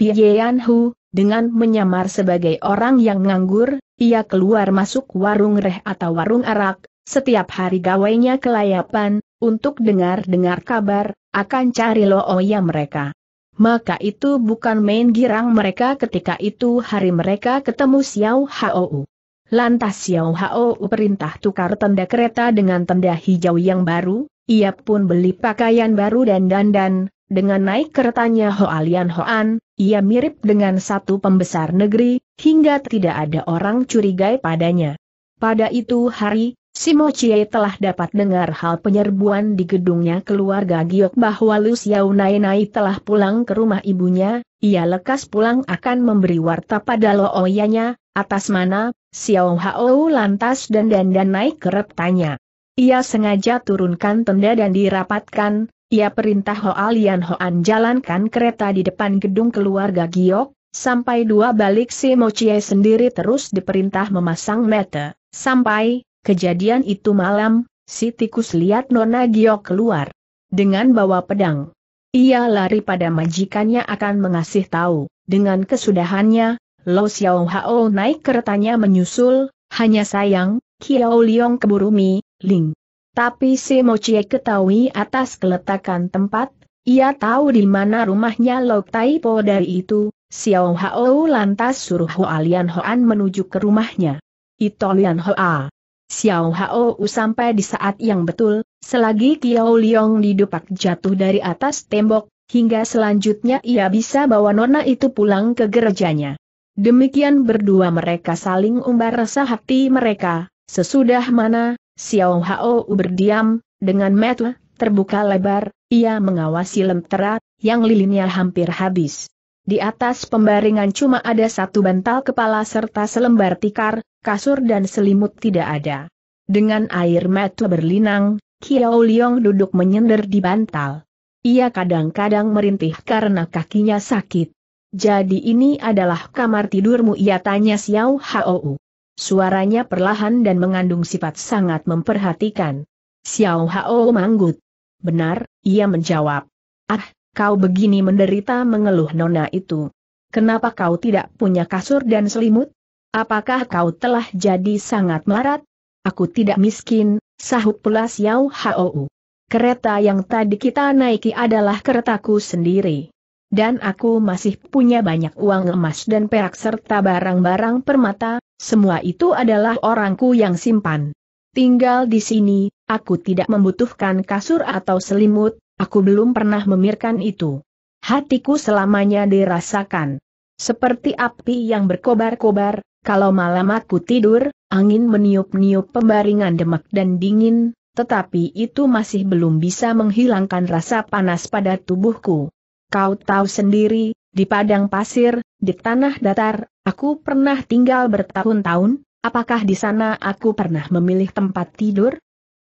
Hu, dengan menyamar sebagai orang yang nganggur, ia keluar masuk warung reh atau warung arak, setiap hari gawainya kelayapan, untuk dengar-dengar kabar, akan cari looya mereka. Maka itu bukan main girang mereka ketika itu hari mereka ketemu Xiao Hao. Lantas Xiao Hao perintah tukar tenda kereta dengan tenda hijau yang baru, ia pun beli pakaian baru dan dandan, dengan naik keretanya Hoalian Hoan, ia mirip dengan satu pembesar negeri, hingga tidak ada orang curigai padanya. Pada itu hari, Simo Chie telah dapat dengar hal penyerbuan di gedungnya keluarga Giok bahwa Lu Xiao Nai Nai telah pulang ke rumah ibunya, ia lekas pulang akan memberi warta pada Looyanya, atas mana Xiao Hao lantas dandan dan naik ke tanya. Ia sengaja turunkan tenda dan dirapatkan, ia perintah Hoa Lian Hoan jalankan kereta di depan gedung keluarga Giok, sampai dua balik si Mo Chie sendiri terus diperintah memasang mata, sampai, kejadian itu malam, si tikus lihat Nona Giok keluar. Dengan bawa pedang. Ia lari pada majikannya akan mengasih tahu, dengan kesudahannya, Lo Xiao Hao naik keretanya menyusul, hanya sayang, Kiao Liong keburu Mi, Ling. Tapi si mo Chie ketahui atas keletakan tempat, ia tahu di mana rumahnya Tai Po dari itu, Xiao Hao lantas suruh Hoa Lian Hoan menuju ke rumahnya. Ito Lian Hoa. Xiao Hao sampai di saat yang betul, selagi Kiao Liong didupak jatuh dari atas tembok, hingga selanjutnya ia bisa bawa nona itu pulang ke gerejanya. Demikian berdua mereka saling umbar rasa hati mereka, sesudah mana, Xiao Hao berdiam, dengan mata terbuka lebar, ia mengawasi lentera, yang lilinnya hampir habis. Di atas pembaringan cuma ada satu bantal kepala serta selembar tikar, kasur dan selimut tidak ada. Dengan air mata berlinang, Kiao Liong duduk menyender di bantal. Ia kadang-kadang merintih karena kakinya sakit. Jadi ini adalah kamar tidurmu ia tanya Xiao Hao. Suaranya perlahan dan mengandung sifat sangat memperhatikan. Xiao Hao manggut. Benar, ia menjawab. Ah, kau begini menderita mengeluh nona itu. Kenapa kau tidak punya kasur dan selimut? Apakah kau telah jadi sangat melarat? Aku tidak miskin, sahut pula Xiao Hao. Kereta yang tadi kita naiki adalah keretaku sendiri dan aku masih punya banyak uang emas dan perak serta barang-barang permata, semua itu adalah orangku yang simpan. Tinggal di sini, aku tidak membutuhkan kasur atau selimut, aku belum pernah memikirkan itu. Hatiku selamanya dirasakan. Seperti api yang berkobar-kobar, kalau malam aku tidur, angin meniup-niup pembaringan demak dan dingin, tetapi itu masih belum bisa menghilangkan rasa panas pada tubuhku. Kau tahu sendiri, di padang pasir, di tanah datar, aku pernah tinggal bertahun-tahun, apakah di sana aku pernah memilih tempat tidur?